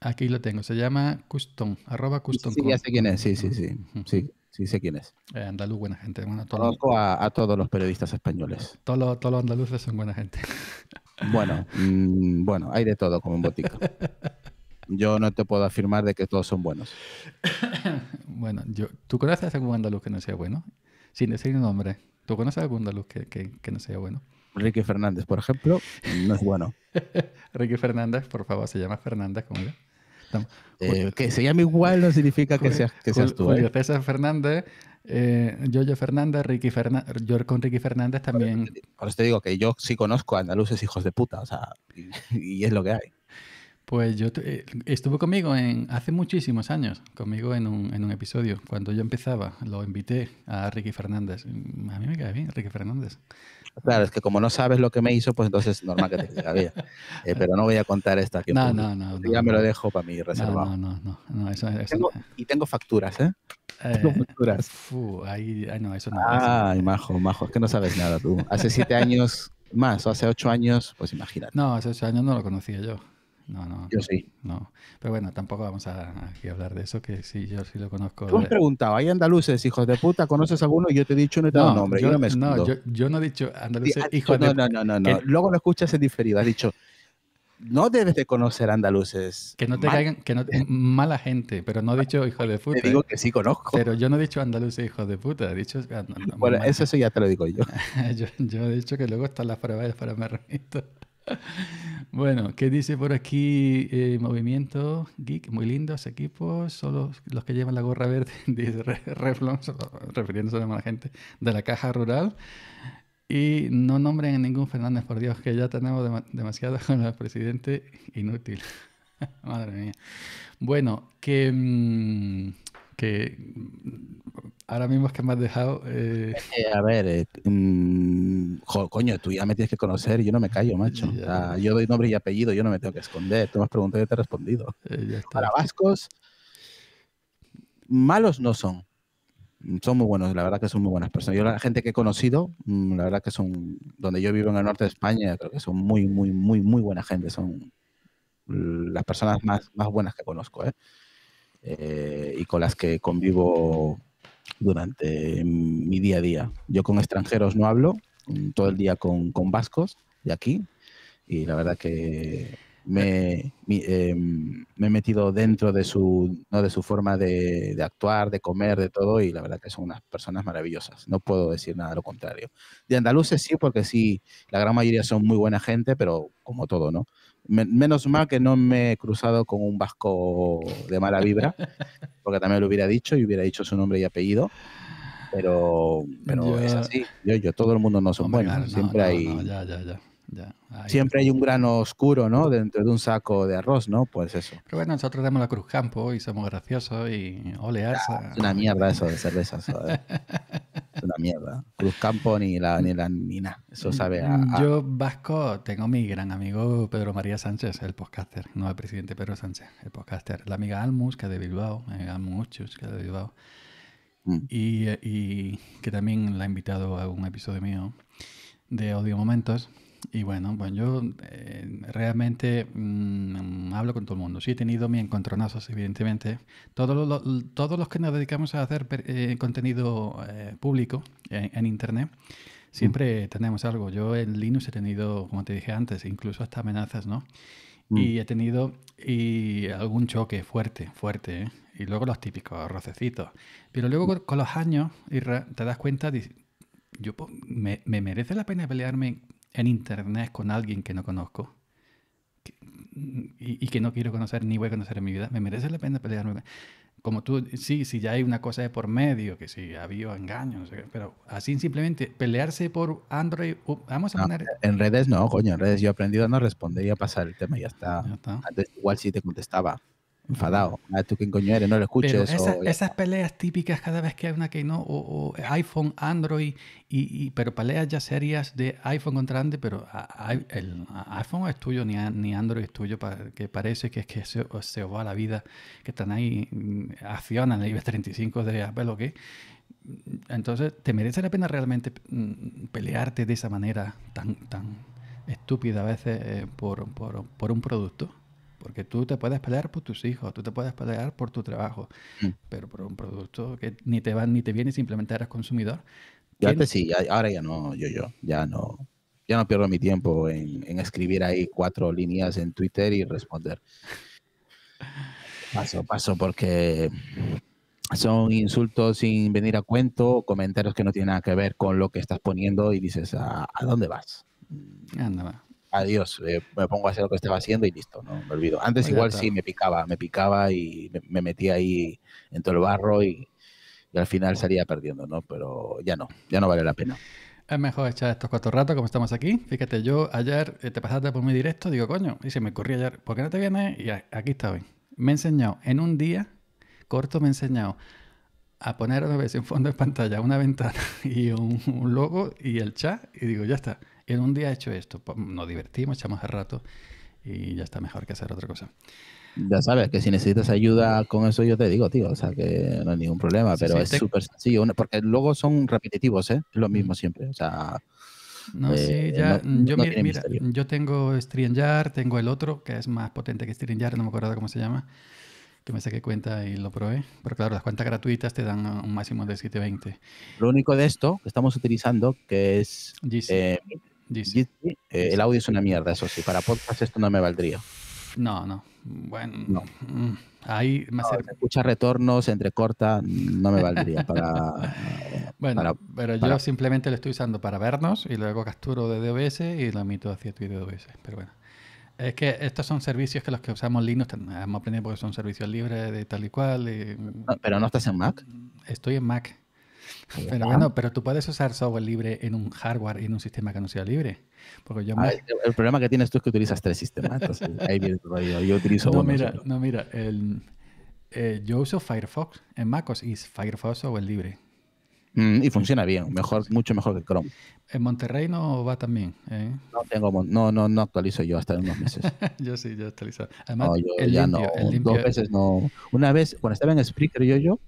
aquí lo tengo. Se llama Custom, arroba Custom. Sí, sé quién es,
sí, sí, sí. Sí, sé quién es.
Eh, andaluz, buena gente. Bueno,
Conozco a, todos los periodistas españoles.
Todos los, andaluces son buena gente.
Bueno, mm, bueno, hay de todo como en botica. Yo no te puedo afirmar de que todos son buenos.
bueno, yo, ¿tú conoces a algún andaluz que no sea bueno? Sin decir nombre, ¿tú conoces a algún andaluz que no sea bueno?
Ricky Fernández, por ejemplo, no es bueno.
Ricky Fernández, por favor, se llama Fernández, como que eh, se llame igual no significa que seas, que tú. ¿eh? César Fernández, eh, Fernández, Ricky Fernández, yo con Ricky Fernández también.
Por te digo que yo sí conozco a andaluces hijos de puta, o sea, y, es lo que hay.
Pues yo eh, estuve conmigo en, hace muchísimos años, conmigo en un, en un, episodio, cuando yo empezaba, lo invité a Ricky Fernández.
A mí me cae bien Ricky Fernández. Claro, es que como no sabes lo que me hizo, pues entonces es normal que te diga eh, pero no voy a contar esta aquí. No, no, no, Ya me lo dejo para mí reservado. No, no, no. no y tengo facturas, ¿eh?
eh tengo facturas. ahí, ah, no, eso no.
Ay, majo, majo, es que no sabes nada tú. Hace siete años más, o hace ocho años, pues imagínate. No, hace
ocho años no lo conocía yo.
No, no. Yo sí.
No. Pero bueno, tampoco vamos a hablar de eso, que sí, yo sí lo conozco. Tú me
preguntado, ¿hay andaluces, hijos de puta? ¿Conoces alguno? Yo te he dicho, no nombre. Yo, no me escudo. No, yo, no he dicho andaluces, ah, hijos de puta. No, no, no, no. Luego lo escuchas en diferido. Has dicho, no debes de conocer andaluces. Que no te caigan,
que no mala gente, pero no he dicho hijos de puta. Te digo que sí conozco. Pero yo no he dicho andaluces hijos de puta, he dicho... Ah, bueno, eso, ya te lo digo yo. yo. he dicho que luego están las pruebas para me remito. Bueno, ¿qué dice por aquí eh, Movimiento Geek? Muy lindos equipos, solo los que llevan la gorra verde, dice refiriéndose a la gente de la caja rural. Y no nombren a ningún Fernández, por Dios, que ya tenemos demasiado con el presidente inútil. Madre mía. Bueno, mm, que, ahora mismo es que me has dejado... Eh,
eh, a ver, mmm coño, tú ya me tienes que conocer yo no me callo, macho. yo doy nombre y apellido, yo no me tengo que esconder. Tú me has preguntado y te he respondido. Para eh, vascos, malos no son. Son muy buenos, la verdad que son muy buenas personas. Yo la gente que he conocido, mm, la verdad que son, donde yo vivo en el norte de España, creo que son muy, muy, muy, muy buena gente. Son las personas más, buenas que conozco, ¿eh? Eh, y con las que convivo durante mi día a día. Yo con extranjeros no hablo, todo el día con, con vascos de aquí y la verdad que me, em, he metido dentro de su, ¿no? de su forma de, actuar, de comer, de todo, y la verdad que son unas personas maravillosas. No puedo decir nada de lo contrario. De andaluces sí, porque sí, la gran mayoría son muy buena gente, pero como todo, ¿no? menos mal que no me he cruzado con un vasco de mala vibra, porque también lo hubiera dicho y hubiera dicho su nombre y apellido. Pero, es así. Yo, yo, todo el mundo no son buenos. siempre hay. siempre hay un grano oscuro, ¿no? Dentro de un saco de arroz, ¿no? Pues eso. Pero bueno,
nosotros tenemos la Cruz Campo y somos graciosos y oleas. Ah,
es una mierda eso de cerveza. ¿eh? es una mierda. Cruz ni la ni, la, ni nada. Eso mm, sabe mm,
Yo, Vasco, tengo mi gran amigo Pedro María Sánchez, el podcaster. No el presidente Pedro Sánchez, el podcaster. La amiga Almus, que es de Bilbao. Almus Uchus, que es de Bilbao Mm. Eh, y, que también la ha invitado a un episodio mío de Audio Momentos. Y bueno, bueno yo eh, realmente mm, hablo con todo el mundo. Sí, he tenido mi encontronazos, evidentemente. Todos los, todos los que nos dedicamos a hacer eh, contenido público en, Internet, siempre mm. tenemos algo. Yo en Linux he tenido, como te dije antes, incluso hasta amenazas, ¿no? Mm. y he tenido y algún choque fuerte, fuerte, ¿eh? y luego los típicos rocecitos. Pero luego mm. con, los años, te das cuenta, yo, me, me, merece la pena pelearme en internet con alguien que no conozco y, y, que no quiero conocer ni voy a conocer en mi vida? ¿Me merece la pena pelearme? como tú, sí, si ya hay una cosa de por medio, que si sí, engaños pero así simplemente pelearse por Android, vamos a poner...
En redes no, coño, en redes yo he aprendido no respondería a pasar el tema, ya está. ya está. igual sí te contestaba, enfadado. ver, ¿Tú quién coño eres? No lo escuches. esas,
peleas típicas cada vez que hay una que no, o, iPhone, Android, y, pero peleas ya serias de iPhone contra Android, pero el iPhone es tuyo, ni, Android es tuyo, que parece que es que se, os va la vida, que están ahí, mm, accionan el IBEX 35 de Apple o qué. Entonces, ¿te merece la pena realmente mm, pelearte de esa manera tan, tan estúpida a veces eh, por un producto? Porque tú te puedes pelear por tus hijos, tú te puedes pelear por tu trabajo, mm. pero por un producto que ni te va ni te viene, simplemente eres consumidor. Ya antes sí,
ahora ya no, yo, yo, ya no, ya no pierdo mi tiempo en, escribir ahí cuatro líneas en Twitter y responder. Paso, paso, porque son insultos sin venir a cuento, comentarios que no tienen nada que ver con lo que estás poniendo y dices, ah, ¿a, dónde vas? Anda, adiós, eh, me pongo a hacer lo que estaba haciendo y listo, no me olvido. Antes igual sí me picaba, me picaba y me, metía ahí en todo el barro y, al final salía perdiendo, ¿no? Pero ya no, ya no vale la pena.
Es mejor echar estos cuatro ratos como estamos aquí. Fíjate, yo ayer eh, te pasaste por mi directo, digo, coño, y se me ocurrió ayer, ¿por qué no te vienes? Y aquí está Me he enseñado, en un día corto me he enseñado a poner una vez en fondo de pantalla, una ventana y un logo y el chat, y digo, ya está en un día hecho esto. Nos divertimos, echamos el
rato y ya está mejor que hacer otra cosa. Ya sabes que si necesitas ayuda con eso, yo te digo, tío, o sea que no hay ningún problema, pero es súper sencillo, porque luego son repetitivos, ¿eh? Es lo mm. mismo siempre, o sea. No, eh, sí, eh, ya. Mm, yo, tengo
StreamYard, tengo el otro, que es más potente que StreamYard, no me acuerdo cómo se llama, que me saqué cuenta y lo probé. Pero claro, las cuentas gratuitas te dan un máximo de 720.
Lo único de esto que estamos utilizando, que es. Eh, el audio es una mierda, eso sí. Para podcast esto no me valdría.
No, no. Bueno. No. Mm,
ahí me no, retornos, entrecorta, no me valdría para. bueno, pero yo
simplemente lo estoy usando para vernos y luego capturo de DOS y lo mito hacia tu DOS. Pero bueno. Es que estos son servicios que los que usamos Linux hemos aprendido porque son servicios libres de tal y cual. pero no estás en Mac. Estoy en Mac. Pero bueno, pero tú puedes usar software libre en un hardware y en un sistema que no sea libre. Porque ah,
El problema que tienes tú es que utilizas tres sistemas. Yo utilizo no, Mira,
no, mira. Eh, yo uso Firefox en MacOS y Firefox o el libre.
Mm, y funciona bien, mejor, mucho mejor que Chrome.
¿En Monterrey no va también? Eh?
No, tengo, no, no, actualizo yo hasta en unos meses.
yo sí, yo actualizo. Además, el Dos veces
no. Una vez, cuando estaba en Spreaker yo, yo,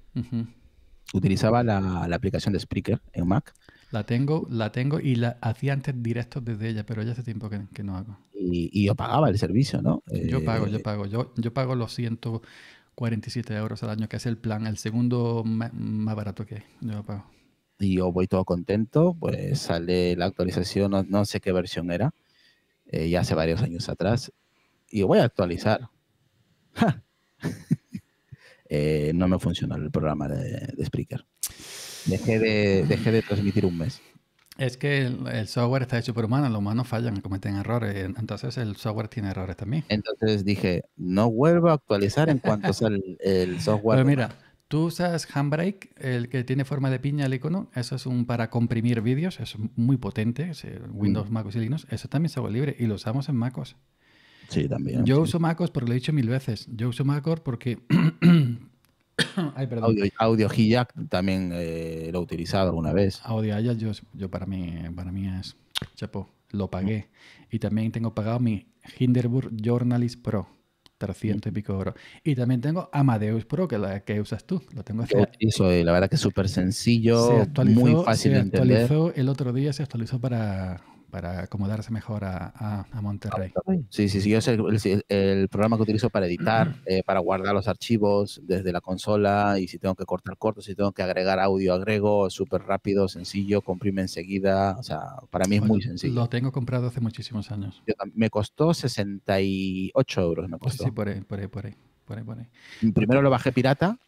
utilizaba la, aplicación de Spreaker en Mac.
La tengo, la tengo y la hacía antes directos desde ella, pero ya hace tiempo que, no hago.
Y, y, yo pagaba el servicio, ¿no? Yo pago, yo eh,
pago. Yo, yo pago los 147 euros al año, que es el plan, el segundo más, barato que hay. Yo pago.
Y yo voy todo contento, pues sale la actualización, no, sé qué versión era, eh, ya hace varios años atrás. Y voy a actualizar. ¡Ja! Eh, no me funcionó el programa de, de Spreaker. Dejé de, de transmitir un mes.
Es que el, software está hecho por humanos, los humanos fallan, cometen errores, entonces el software tiene errores también.
Entonces dije, no vuelvo a actualizar en cuanto sale el, software. Pero pues mira,
tú usas Handbrake, el que tiene forma de piña el icono, eso es un para comprimir vídeos, es muy potente, eh, mm. Windows, MacOS y Linux, eso también es software libre y lo usamos en MacOS. Yo uso MacOS porque lo he dicho mil veces. Yo uso MacOS porque. Audio, Audio
Hijack también eh, lo he utilizado alguna vez. Audio Hijack
yo, para, mí, para mí es. Chapo, lo pagué. Y también tengo pagado mi Hinderburg Journalist Pro. 300 y mm. pico euros. Y también tengo Amadeus Pro, que la que usas tú. Lo tengo
Eso, eh, la verdad que es súper sencillo, muy fácil se actualizó
el otro día, se actualizó para para acomodarse mejor a, Monterrey.
Sí, sí, sí, yo sé el, programa que utilizo para editar, eh, para guardar los archivos desde la consola y si tengo que cortar corto, si tengo que agregar audio, agrego, súper rápido, sencillo, comprime enseguida, o sea, para mí es muy sencillo. Lo
tengo comprado hace muchísimos años.
me costó 68 euros, me Sí, por ahí, por ahí, por ahí. Primero lo bajé pirata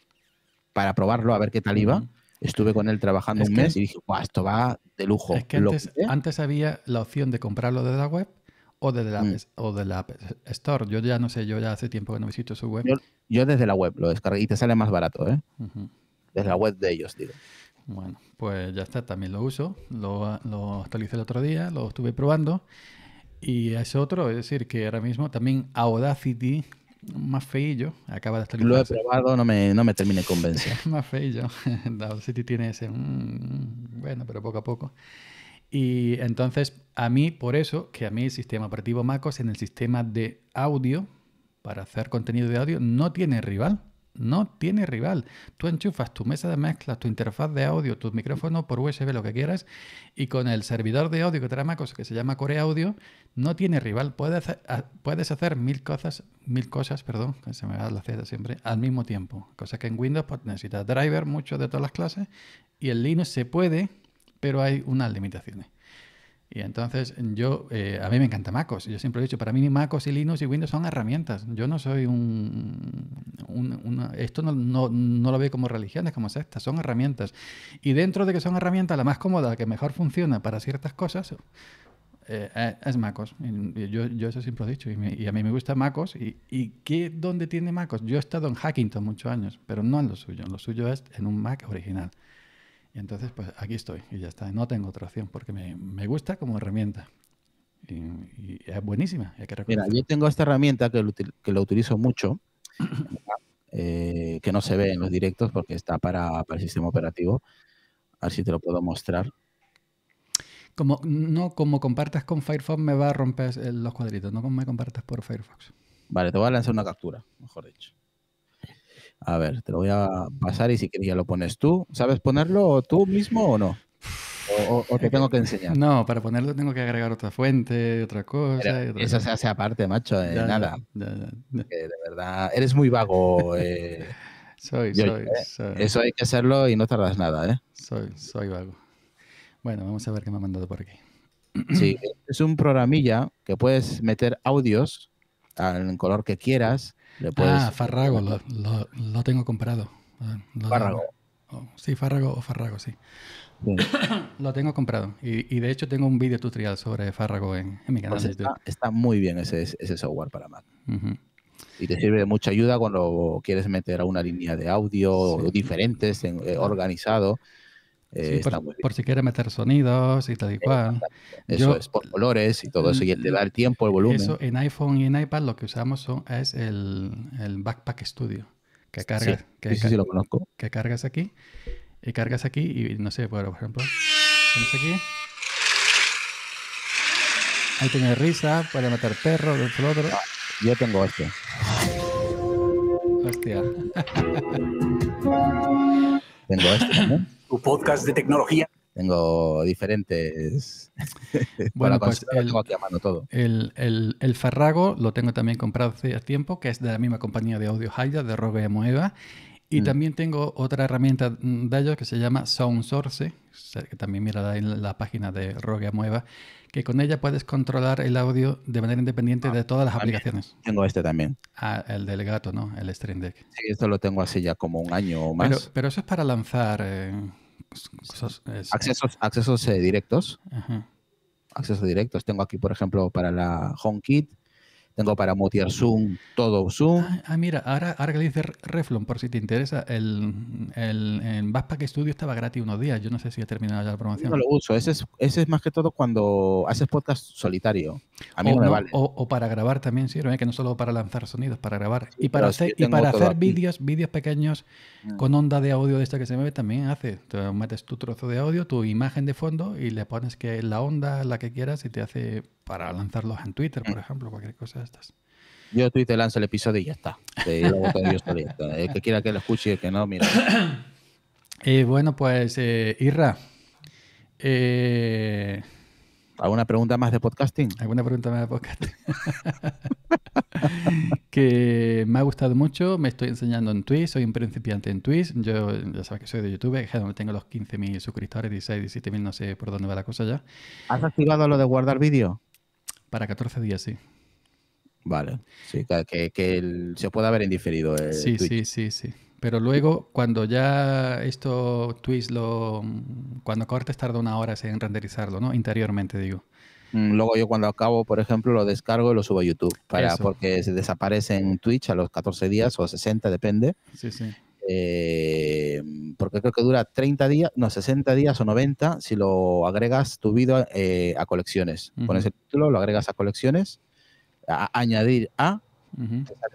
para probarlo a ver qué tal iba. Estuve con él trabajando un mes y dije, esto va de lujo.
antes, había la opción de comprarlo desde la web o desde la, mm. o de la App Store. Yo ya no sé, yo ya hace tiempo que no visito su web.
Yo, desde la web lo descargué y te sale más barato, ¿eh? Desde la web de ellos, digo. Bueno, pues ya está, también lo uso.
Lo, lo actualicé el otro día, lo estuve probando. Y es otro, es decir, que ahora mismo también Audacity más feillo. Acaba de estar Lo he probado, no me,
termine convencido
más feillo. Down City tiene ese. Mm, mm, bueno, pero poco a poco. Y entonces, a mí, por eso, que a mí el sistema operativo MacOS en el sistema de audio, para hacer contenido de audio, no tiene rival no tiene rival. Tú enchufas tu mesa de mezclas, tu interfaz de audio, tu micrófono por USB, lo que quieras, y con el servidor de audio que trae Macos, que se llama Core Audio, no tiene rival. Puedes hacer, ah, puedes hacer mil cosas, mil cosas, perdón, que se me va la cesta siempre, al mismo tiempo. Cosa que en Windows pues, necesitas driver, mucho de todas las clases, y en Linux se puede, pero hay unas limitaciones. Y entonces yo, eh, a mí me encanta MacOS. Yo siempre he dicho, para mí MacOS y Linux y Windows son herramientas. Yo no soy un... esto no, no, lo veo como religiones, como sectas, son herramientas. Y dentro de que son herramientas, la más cómoda, la que mejor funciona para ciertas cosas, eh, eh, es MacOS. Yo, yo, eso siempre he dicho. Y, a mí me gusta MacOS. ¿Y, y qué, dónde tiene MacOS? Yo he estado en Hackington muchos años, pero no en lo suyo. Lo suyo es en un Mac original. Y entonces, pues aquí estoy y ya está. No tengo otra opción porque me, gusta como herramienta. Y, es buenísima. Mira, yo
tengo esta herramienta que lo, que lo utilizo mucho, eh, que no se ve en los directos porque está para, el sistema operativo. A ver si te lo puedo mostrar.
Como, no, como compartas con Firefox me va a romper los cuadritos, no como me compartas por Firefox.
Vale, te voy a lanzar una captura, mejor dicho. A ver, te lo voy a pasar y si quería lo pones tú. ¿Sabes ponerlo tú mismo o no? O, te tengo que enseñar. No, para ponerlo tengo que agregar otra fuente, otra cosa. eso se hace aparte, macho, eh, nada. de verdad, eres muy vago. Eh, soy, eh. soy, Eso hay que hacerlo y no tardas nada, ¿eh? Soy, soy vago. Bueno, vamos a ver qué me ha mandado por aquí. Sí, este es un programilla que puedes meter audios en color que quieras ah, Farrago, lo,
lo, tengo comprado. Ah, Farrago. Oh, sí, Farrago o Farrago, sí. lo tengo comprado. Y, de hecho tengo un video tutorial sobre Farrago en, mi canal pues de está, YouTube.
Está muy bien ese, software para Mac. Y te sirve de mucha ayuda cuando quieres meter a una línea de audio diferentes, eh, organizado. Eh,
por, si quiere meter sonidos y tal y cual. Eso es por colores y todo eso, y el de el tiempo, el volumen. Eso en iPhone y en iPad lo que usamos es el, Backpack Studio, que cargas, que, lo que cargas aquí, y cargas aquí, y no sé, por ejemplo, tienes aquí. Ahí tiene risa, puede meter perro, ah,
yo tengo este. Hostia. tengo este también. podcast de tecnología. Tengo diferentes. bueno, pues el, todo.
El, Farrago lo tengo también comprado hace tiempo, que es de la misma compañía de Audio Haya, de a Mueva, Y mm. también tengo otra herramienta de ellos que se llama sound source que también mira en la página de Rogue Mueva, que con ella puedes controlar el audio de manera independiente ah, de todas las aplicaciones.
Tengo este también.
Ah, el del gato, ¿no? El Stream Deck.
Sí, esto lo tengo así ya como un año o más.
Pero, eso es para lanzar. Eh, eh, accesos,
accesos eh, directos. Accesos directos. Tengo aquí, por ejemplo, para la HomeKit, tengo para mutear Zoom, todo Zoom. Ah,
ah mira, ahora, que le dices Reflon, por si te interesa, el, el, Backpack Studio estaba gratis unos días. Yo no sé si he terminado ya la promoción. no lo uso, ese
es, más que todo cuando haces podcast solitario. A mí me vale. O, para
grabar también sirve,
¿eh? que no solo para lanzar sonidos, para grabar. y para hacer, y para hacer vídeos,
vídeos pequeños mm. con onda de audio de esta que se ve, también hace. metes tu trozo de audio, tu imagen de fondo y le pones que la onda, la que quieras y te hace para lanzarlos en Twitter, por ejemplo, cualquier
cosa de estas. Yo Twitter lanzo el episodio y ya está. El que quiera que lo escuche y el que no, mira.
Eh, bueno, pues, eh, Irra. Eh,
¿Alguna pregunta más de podcasting?
¿Alguna pregunta más de podcasting? que me ha gustado mucho, me estoy enseñando en Twitch, soy un principiante en Twitch, yo ya sabes que soy de YouTube, donde tengo los 15.000 suscriptores, 16, 17.000, no sé por dónde va la cosa ya. ¿Has activado lo de guardar vídeo? Para 14 días, sí.
Vale, sí, que, se pueda haber indiferido El sí, sí, sí, sí.
Pero luego, cuando ya esto Twitch lo. Cuando cortes, tarda una hora en renderizarlo, ¿no? Interiormente,
digo. Mm, luego yo cuando acabo, por ejemplo, lo descargo y lo subo a YouTube, para, porque se desaparece en Twitch a los 14 días o 60, depende. Sí, sí. Eh, porque creo que dura 30 días, no, 60 días o 90 si lo agregas tu vida eh, a colecciones. Pones el título, lo agregas a colecciones, añadir a,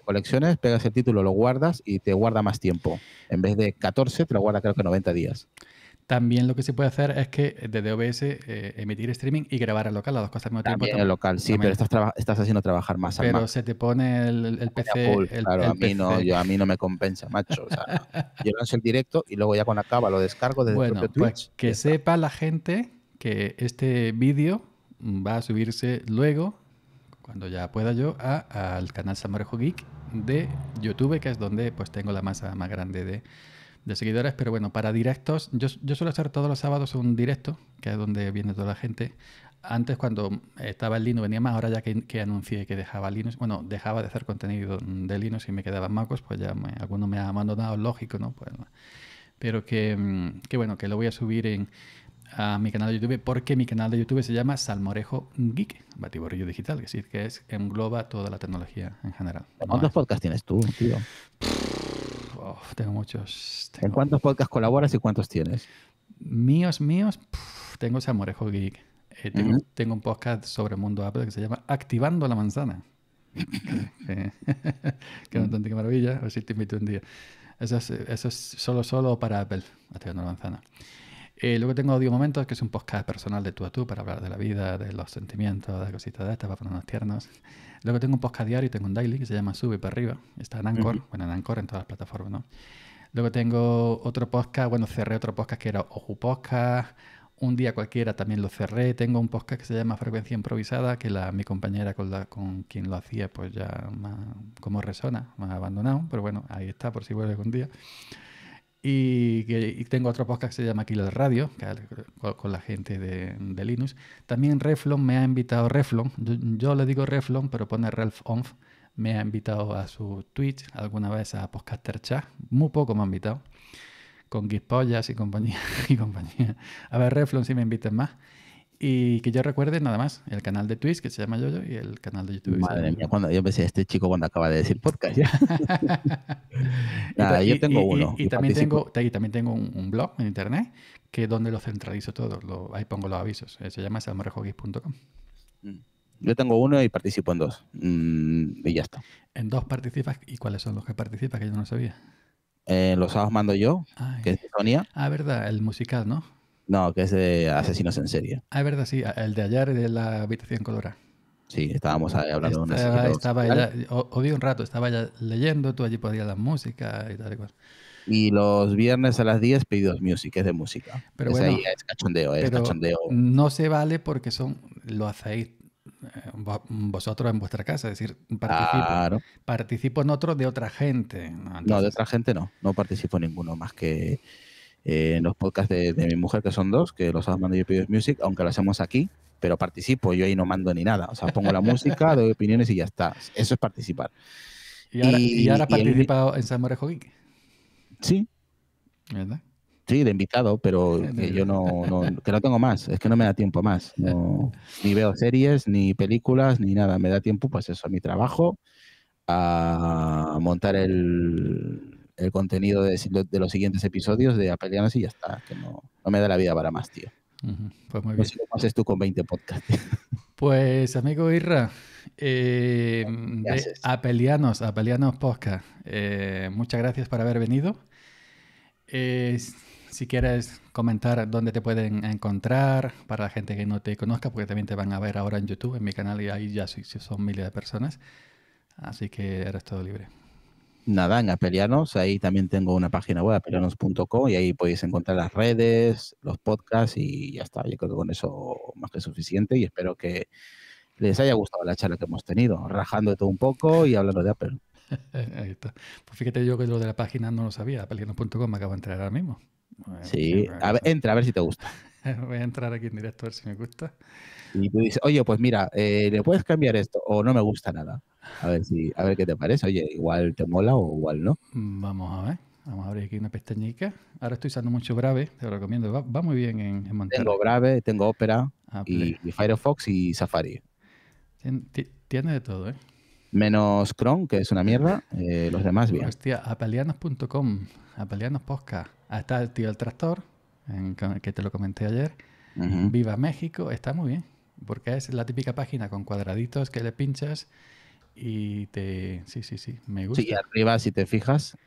colecciones, pegas el título, lo guardas y te guarda más tiempo. En vez de 14, te lo guarda creo que 90 días.
También lo que se puede hacer es que desde OBS eh, emitir streaming y grabar al local, las dos cosas al mismo también tiempo. local, sí, pero estás,
estás, haciendo trabajar más Pero
se te pone el, PC. claro, a, mí No, yo,
a mí no me compensa, macho. O sea, yo lanzo el directo y luego ya con acaba lo descargo desde el propio pues
Twitch, Que sepa la gente que este vídeo va a subirse luego, cuando ya pueda yo, al canal Samarejo Geek de YouTube, que es donde pues tengo la masa más grande de de seguidores, pero bueno, para directos, yo, yo, suelo hacer todos los sábados un directo, que es donde viene toda la gente. Antes cuando estaba en Linux venía más, ahora ya que, que anuncié que dejaba Linux, bueno, dejaba de hacer contenido de Linux y me quedaban MacOS, pues ya alguno me ha abandonado, lógico, ¿no? Pues, pero que, que bueno, que lo voy a subir en, a mi canal de YouTube porque mi canal de YouTube se llama Salmorejo Geek, batiborrillo digital, es que es engloba toda la tecnología en general.
¿Cuántos podcasts tienes tú, tío?
tengo muchos. ¿En cuántos podcasts colaboras y cuántos tienes? Míos, míos, tengo ese amorejo geek. Eh, tengo, un podcast sobre el mundo Apple que se llama Activando la manzana. Qué maravilla. A si te invito un día. Eso es, solo, solo para Apple, Activando la manzana. Eh, luego tengo Audio Momentos, que es un podcast personal de tú a tú para hablar de la vida, de los sentimientos, de cositas de estas, para ponernos tiernos. Luego tengo un podcast diario, tengo un daily que se llama Sube para arriba. Está en Anchor, bueno, en Anchor en todas las plataformas, ¿no? Luego tengo otro podcast, bueno, cerré otro podcast que era Oju Podcast. Un día cualquiera también lo cerré. Tengo un podcast que se llama Frecuencia Improvisada, que la, mi compañera con, la, con quien lo hacía, pues ya más, como resona, más abandonado. Pero bueno, ahí está, por si vuelve algún día. Y, tengo otro podcast que se llama Kilo de Radio, con, la gente de, Linux. También Reflon me ha invitado, Reflon, yo, le digo Reflon, pero pone Ralph Onf, me ha invitado a su Twitch, alguna vez a Podcaster Chat, muy poco me ha invitado, con Gispollas y compañía, y compañía. A ver, Reflon si me inviten más. Y que yo recuerde nada más, el canal de Twitch que se llama Yoyo y el canal de YouTube. Madre mía,
cuando yo pensé, este chico cuando acaba de decir podcast. nada, yo tengo uno. Y, también tengo,
también tengo un, blog en internet que donde lo centralizo todo. ahí pongo los avisos. Eh, se llama salmorejoguis.com.
Mm. Yo tengo uno y participo en dos. Mm, y ya está.
¿En dos participas? ¿Y cuáles son los que participas? Que yo no sabía.
Eh, los sábados mando yo, que es Sonia.
Ah, verdad, el musical, ¿no?
No, que es de asesinos en serie.
Ah, es verdad, sí. El de ayer de la habitación colorada.
Sí, estábamos hablando de una Estaba
o, un rato, estaba ya leyendo, tú allí podías la música y tal
y Y los viernes a las 10 pedidos music, es de música. Pero bueno, es cachondeo, es cachondeo.
No se vale porque son, lo hacéis eh, vosotros en vuestra casa, es decir,
participo,
participo en otros de otra gente. ¿no? no, de otra
gente no, no participo ninguno más que... Eh, en los podcasts de, mi mujer, que son dos, que los mando yo Pibes Music, aunque lo hacemos aquí, pero participo, yo ahí no mando ni nada. O sea, pongo la música, doy opiniones y ya está. Eso es participar. ¿Y ahora, y,
en San Morejo Sí.
¿Verdad? Sí, de invitado, pero que yo no, que tengo más, es que no me da tiempo más. ni veo series, ni películas, ni nada. Me da tiempo, pues eso, a mi trabajo, a montar el, el contenido de, los siguientes episodios de Apelianos y ya está, que no, me da la vida para más, tío. Pues muy bien. Si lo tú con 20 podcasts.
Pues, amigo Irra, eh, Apelianos, Apelianos Podcast, eh, muchas gracias por haber venido. Eh, si quieres comentar dónde te pueden encontrar para la gente que no te conozca, porque también te van a ver ahora en YouTube, en mi canal, y ahí ya son miles de personas. Así que eres todo libre
nada, en Apelianos, ahí también tengo una página web, apelianos.com, y ahí podéis encontrar las redes, los podcasts y ya está. Yo creo que con eso más que suficiente y espero que les haya gustado la charla que hemos tenido, rajando de todo un poco y hablando de Apple.
ahí está. Pues fíjate yo que lo de la página no lo sabía,
apelianos.com
me acabo de entrar ahora mismo.
sí, entra a ver si te gusta.
Voy a entrar aquí en directo a ver si me gusta.
Y tú dices, oye, pues mira, eh, ¿le puedes cambiar esto? O no me gusta nada. A ver, si, a ver qué te parece. Oye, igual te mola o igual no. Mm,
vamos a ver. Vamos a abrir aquí una pestañica. Ahora estoy usando mucho Brave, te lo recomiendo. Va, muy bien en, en Tengo
Brave, tengo Opera, ah, y, Firefox y Safari.
tiene de todo, ¿eh?
Menos Chrome, que es una mierda. Eh, los demás bien.
Hostia, apaleanos.com apelianos podcast. Está el tío del tractor, que te lo comenté ayer.
Viva
México, está muy bien. Porque es la típica página con cuadraditos que le pinchas y te... Sí, sí, sí, me gusta. Sí,
arriba, si te fijas,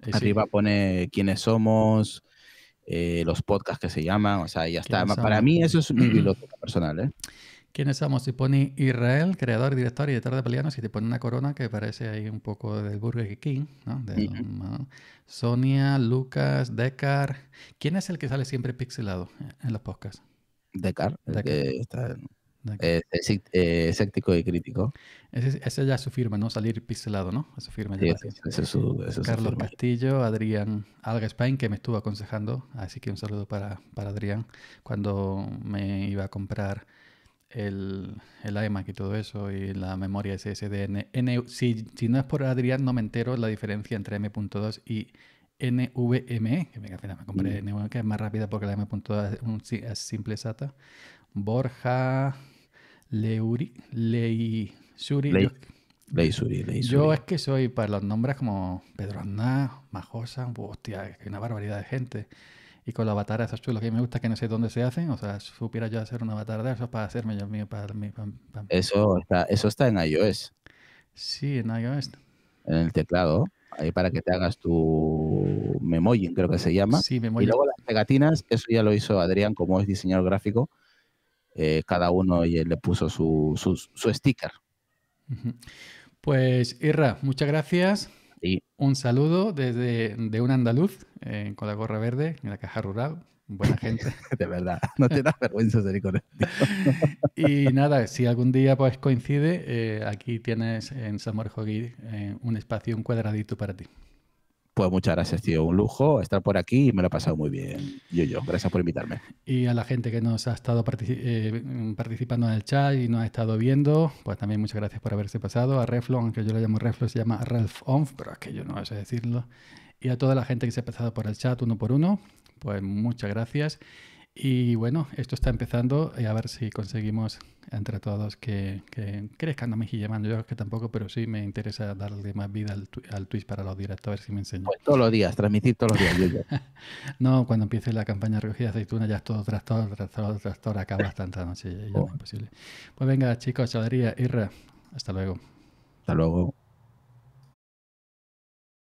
eh, arriba pone quiénes somos, eh, los podcasts que se llaman, o sea, ya está. Para mí eso es mi biblioteca personal, ¿eh?
¿Quiénes somos? Si pone Israel, creador, director y editor de Pelianos, y te pone una corona que parece ahí un poco del Burger King, ¿no? Sonia, Lucas, Decar. ¿Quién es el que sale siempre pixelado en los podcasts?
Decar, que eh, eh, escéptico y crítico. Ese,
ya es su firma, ¿no? Salir pixelado, ¿no? Es firma. Sí, es su, Carlos Castillo, Adrián Alga Spain, que me estuvo aconsejando. Así que un saludo para, Adrián. Cuando me iba a comprar el, el iMac y todo eso y la memoria SSD. si, si, no es por Adrián, no me entero la diferencia entre M.2 y NVMe, que me al me compré mm. e, que es más rápida porque la M. es simple SATA. Borja Leuri, Lei, Suri. Lei, yo, Yo es que soy para los nombres como Pedro Aznar, Majosa, hostia, que una barbaridad de gente. Y con los avatares esos chulos que me gusta, que no sé dónde se hacen. O sea, supiera yo hacer una avatar de esos para hacerme yo mío. Para,
Eso, está, eso está en iOS. Sí, en iOS. En el teclado. Ahí para que te hagas tu Memoyen, creo que se llama. Y luego las pegatinas, eso ya lo hizo Adrián, como es diseñador gráfico. Eh, cada uno y le puso su, sticker.
Pues Irra, muchas gracias. y Un saludo desde de un andaluz eh, con la gorra verde en la caja rural. Buena gente. de verdad,
no te das vergüenza salir con
y nada, si algún día pues coincide, eh, aquí tienes en Samor un espacio, un cuadradito para ti.
Pues muchas gracias, tío. Un lujo estar por aquí y me lo he pasado muy bien. Yo, yo. Gracias por invitarme.
Y a la gente que nos ha estado eh, participando en el chat y nos ha estado viendo, pues también muchas gracias por haberse pasado. A Reflo, aunque yo lo llamo Reflo, se llama Ralph Onf, pero es que yo no sé decirlo. Y a toda la gente que se ha pasado por el chat uno por uno, pues muchas gracias. Y bueno, esto está empezando y eh, a ver si conseguimos entre todos que, que crezcan, no me llamando yo que tampoco, pero sí me interesa darle más vida al, al Twitch para los directos, a ver si me enseñan. Pues
todos los días, transmitir
todos los días. no, cuando empiece la campaña de recogida de aceituna ya es todo trastor, trastor, trastor, acaba tanta noche, ya Pues venga chicos, chavalería, irra, hasta luego. Hasta luego.